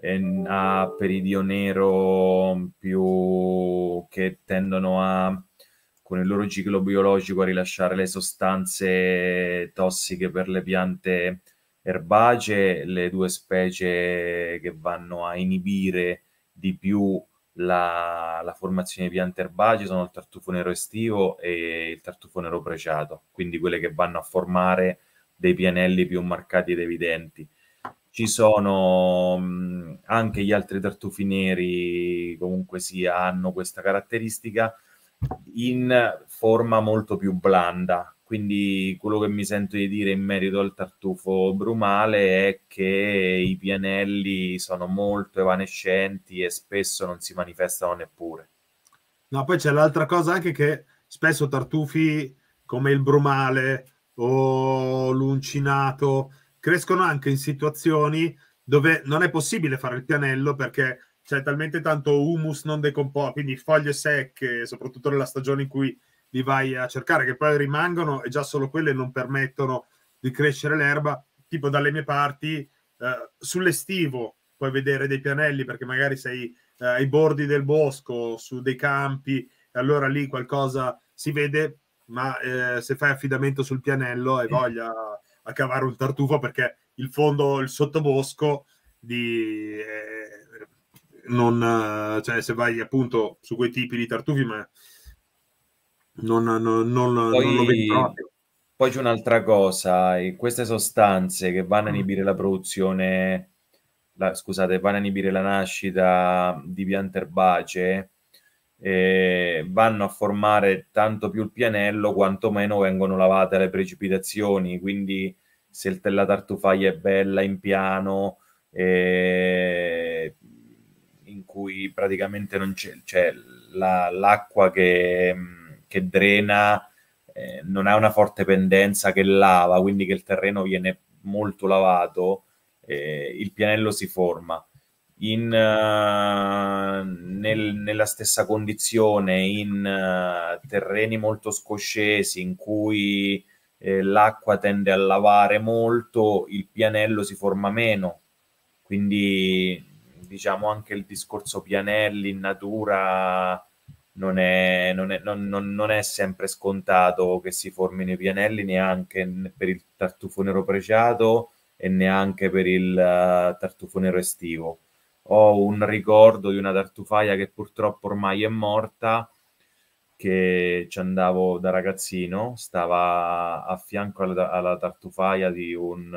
eh, a peridio nero più che tendono a con il loro ciclo biologico a rilasciare le sostanze tossiche per le piante erbacee, le due specie che vanno a inibire di più la, la formazione di piante erbacee sono il tartufo nero estivo e il tartufo nero preciato, quindi quelle che vanno a formare dei pianelli più marcati ed evidenti. Ci sono mh, anche gli altri tartufi neri, comunque sia, hanno questa caratteristica, in forma molto più blanda. Quindi quello che mi sento di dire in merito al tartufo brumale è che i pianelli sono molto evanescenti e spesso non si manifestano neppure. No, poi c'è l'altra cosa anche che spesso tartufi come il brumale o l'uncinato crescono anche in situazioni dove non è possibile fare il pianello perché c'è talmente tanto humus non decomposto, quindi foglie secche, soprattutto nella stagione in cui li vai a cercare, che poi rimangono e già solo quelle non permettono di crescere l'erba, tipo dalle mie parti, eh, sull'estivo puoi vedere dei pianelli perché magari sei eh, ai bordi del bosco, su dei campi, allora lì qualcosa si vede, ma eh, se fai affidamento sul pianello hai voglia a cavare un tartufo perché il fondo, il sottobosco di, eh, non, eh, cioè, se vai appunto su quei tipi di tartufi, ma non, non, non, poi, non lo vedi proprio. Poi c'è un'altra cosa, queste sostanze che vanno a mm. inibire la produzione, la, scusate, vanno a inibire la nascita di piante erbacee, eh, vanno a formare tanto più il pianello quanto meno vengono lavate le precipitazioni, quindi se la tartufaia è bella in piano, eh, cui praticamente non c'è, cioè la, l'acqua che, che drena eh, non ha una forte pendenza che lava, quindi che il terreno viene molto lavato, eh, il pianello si forma. In, uh, nel, nella stessa condizione, in uh, terreni molto scoscesi in cui eh, l'acqua tende a lavare molto, il pianello si forma meno, quindi diciamo anche il discorso pianelli in natura non è, non è, non, non, è sempre scontato che si formino i pianelli neanche per il tartufo nero preciato e neanche per il uh, eh, tartufo nero estivo. Ho un ricordo di una tartufaia che purtroppo ormai è morta, che ci andavo da ragazzino, stava a fianco alla, alla tartufaia di un,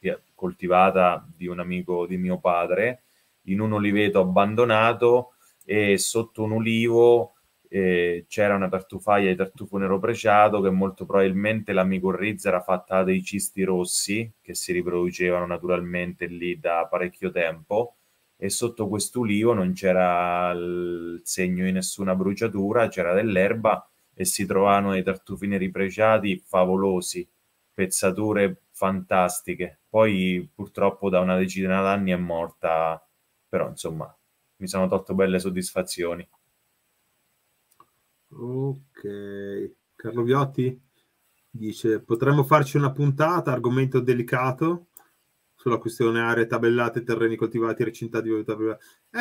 uh, coltivata di un amico di mio padre in un oliveto abbandonato e sotto un ulivo eh, c'era una tartufaia di tartufo nero preciato che molto probabilmente la micorrizza era fatta dei cisti rossi che si riproducevano naturalmente lì da parecchio tempo e sotto quest'ulivo non c'era il segno di nessuna bruciatura, c'era dell'erba e si trovavano dei tartufi neri preciati favolosi, pezzature fantastiche. Poi purtroppo da una decina d'anni è morta però insomma mi sono tolto belle soddisfazioni. Ok, Carlo Viotti dice potremmo farci una puntata, argomento delicato sulla questione aree tabellate, terreni coltivati, recintati.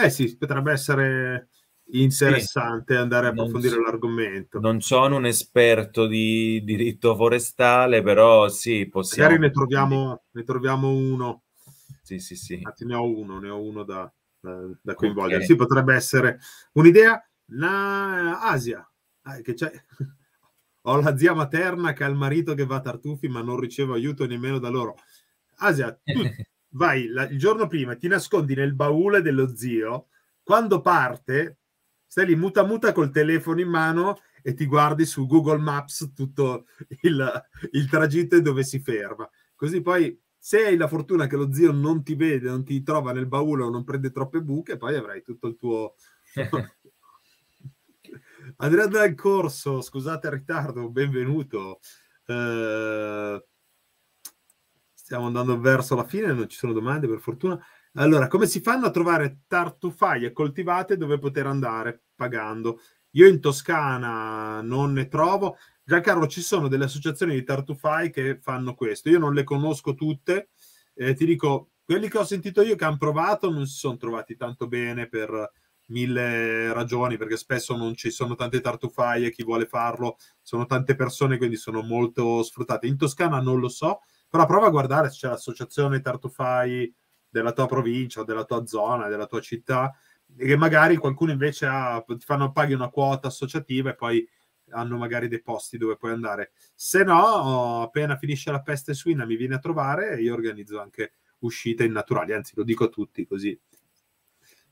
Eh sì, potrebbe essere interessante sì, andare a approfondire so, l'argomento. Non sono un esperto di diritto forestale, però sì, possiamo... Magari ne troviamo, ne troviamo uno sì, sì, sì. Infatti ah, ne ho uno, ne ho uno da, da, coinvolgere. Okay. Sì, potrebbe essere un'idea. Asia, ah, che c'è... ho la zia materna che ha il marito che va a tartufi ma non ricevo aiuto nemmeno da loro. Asia, tu vai la, il giorno prima, ti nascondi nel baule dello zio, quando parte stai lì muta muta col telefono in mano e ti guardi su Google Maps tutto il, il tragitto e dove si ferma. Così poi se hai la fortuna che lo zio non ti vede, non ti trova nel baule o non prende troppe buche, poi avrai tutto il tuo... Andrea Del Corso, scusate il ritardo, benvenuto. Uh, stiamo andando verso la fine, non ci sono domande per fortuna. Allora, come si fanno a trovare tartufaie coltivate dove poter andare pagando? Io in Toscana non ne trovo. Giancarlo, ci sono delle associazioni di tartufai che fanno questo. Io non le conosco tutte. Eh, ti dico, quelli che ho sentito io che hanno provato non si sono trovati tanto bene per mille ragioni, perché spesso non ci sono tante tartufaie, chi vuole farlo, sono tante persone, quindi sono molto sfruttate. In Toscana non lo so, però prova a guardare se c'è l'associazione tartufai della tua provincia, della tua zona, della tua città, e magari qualcuno invece ha, ti fanno, paghi una quota associativa e poi hanno magari dei posti dove puoi andare. Se no, appena finisce la peste suina, mi vieni a trovare e io organizzo anche uscite in naturali. Anzi, lo dico a tutti così.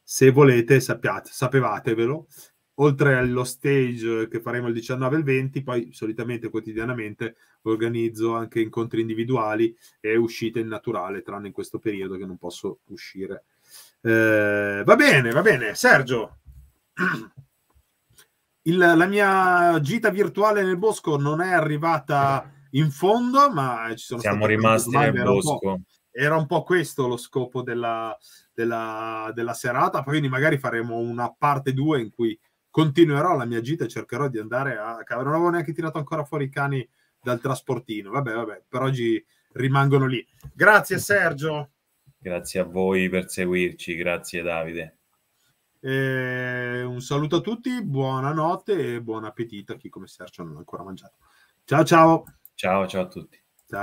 Se volete, sappiate, sapevatevelo. Oltre allo stage che faremo il 19 e il 20, poi solitamente quotidianamente organizzo anche incontri individuali e uscite in naturale, tranne in questo periodo che non posso uscire. Eh, va bene, va bene. Sergio. Il, la mia gita virtuale nel bosco non è arrivata in fondo, ma ci sono siamo rimasti nel era bosco. Un era un po' questo lo scopo della, della, della serata. Poi magari faremo una parte 2 in cui continuerò la mia gita e cercherò di andare a. cavolo. Non avevo neanche tirato ancora fuori i cani dal trasportino. Vabbè, vabbè, per oggi rimangono lì. Grazie Sergio. Grazie a voi per seguirci, grazie Davide. Eh, un saluto a tutti, buonanotte e buon appetito a chi come Sergio non ha ancora mangiato. Ciao ciao. Ciao ciao a tutti.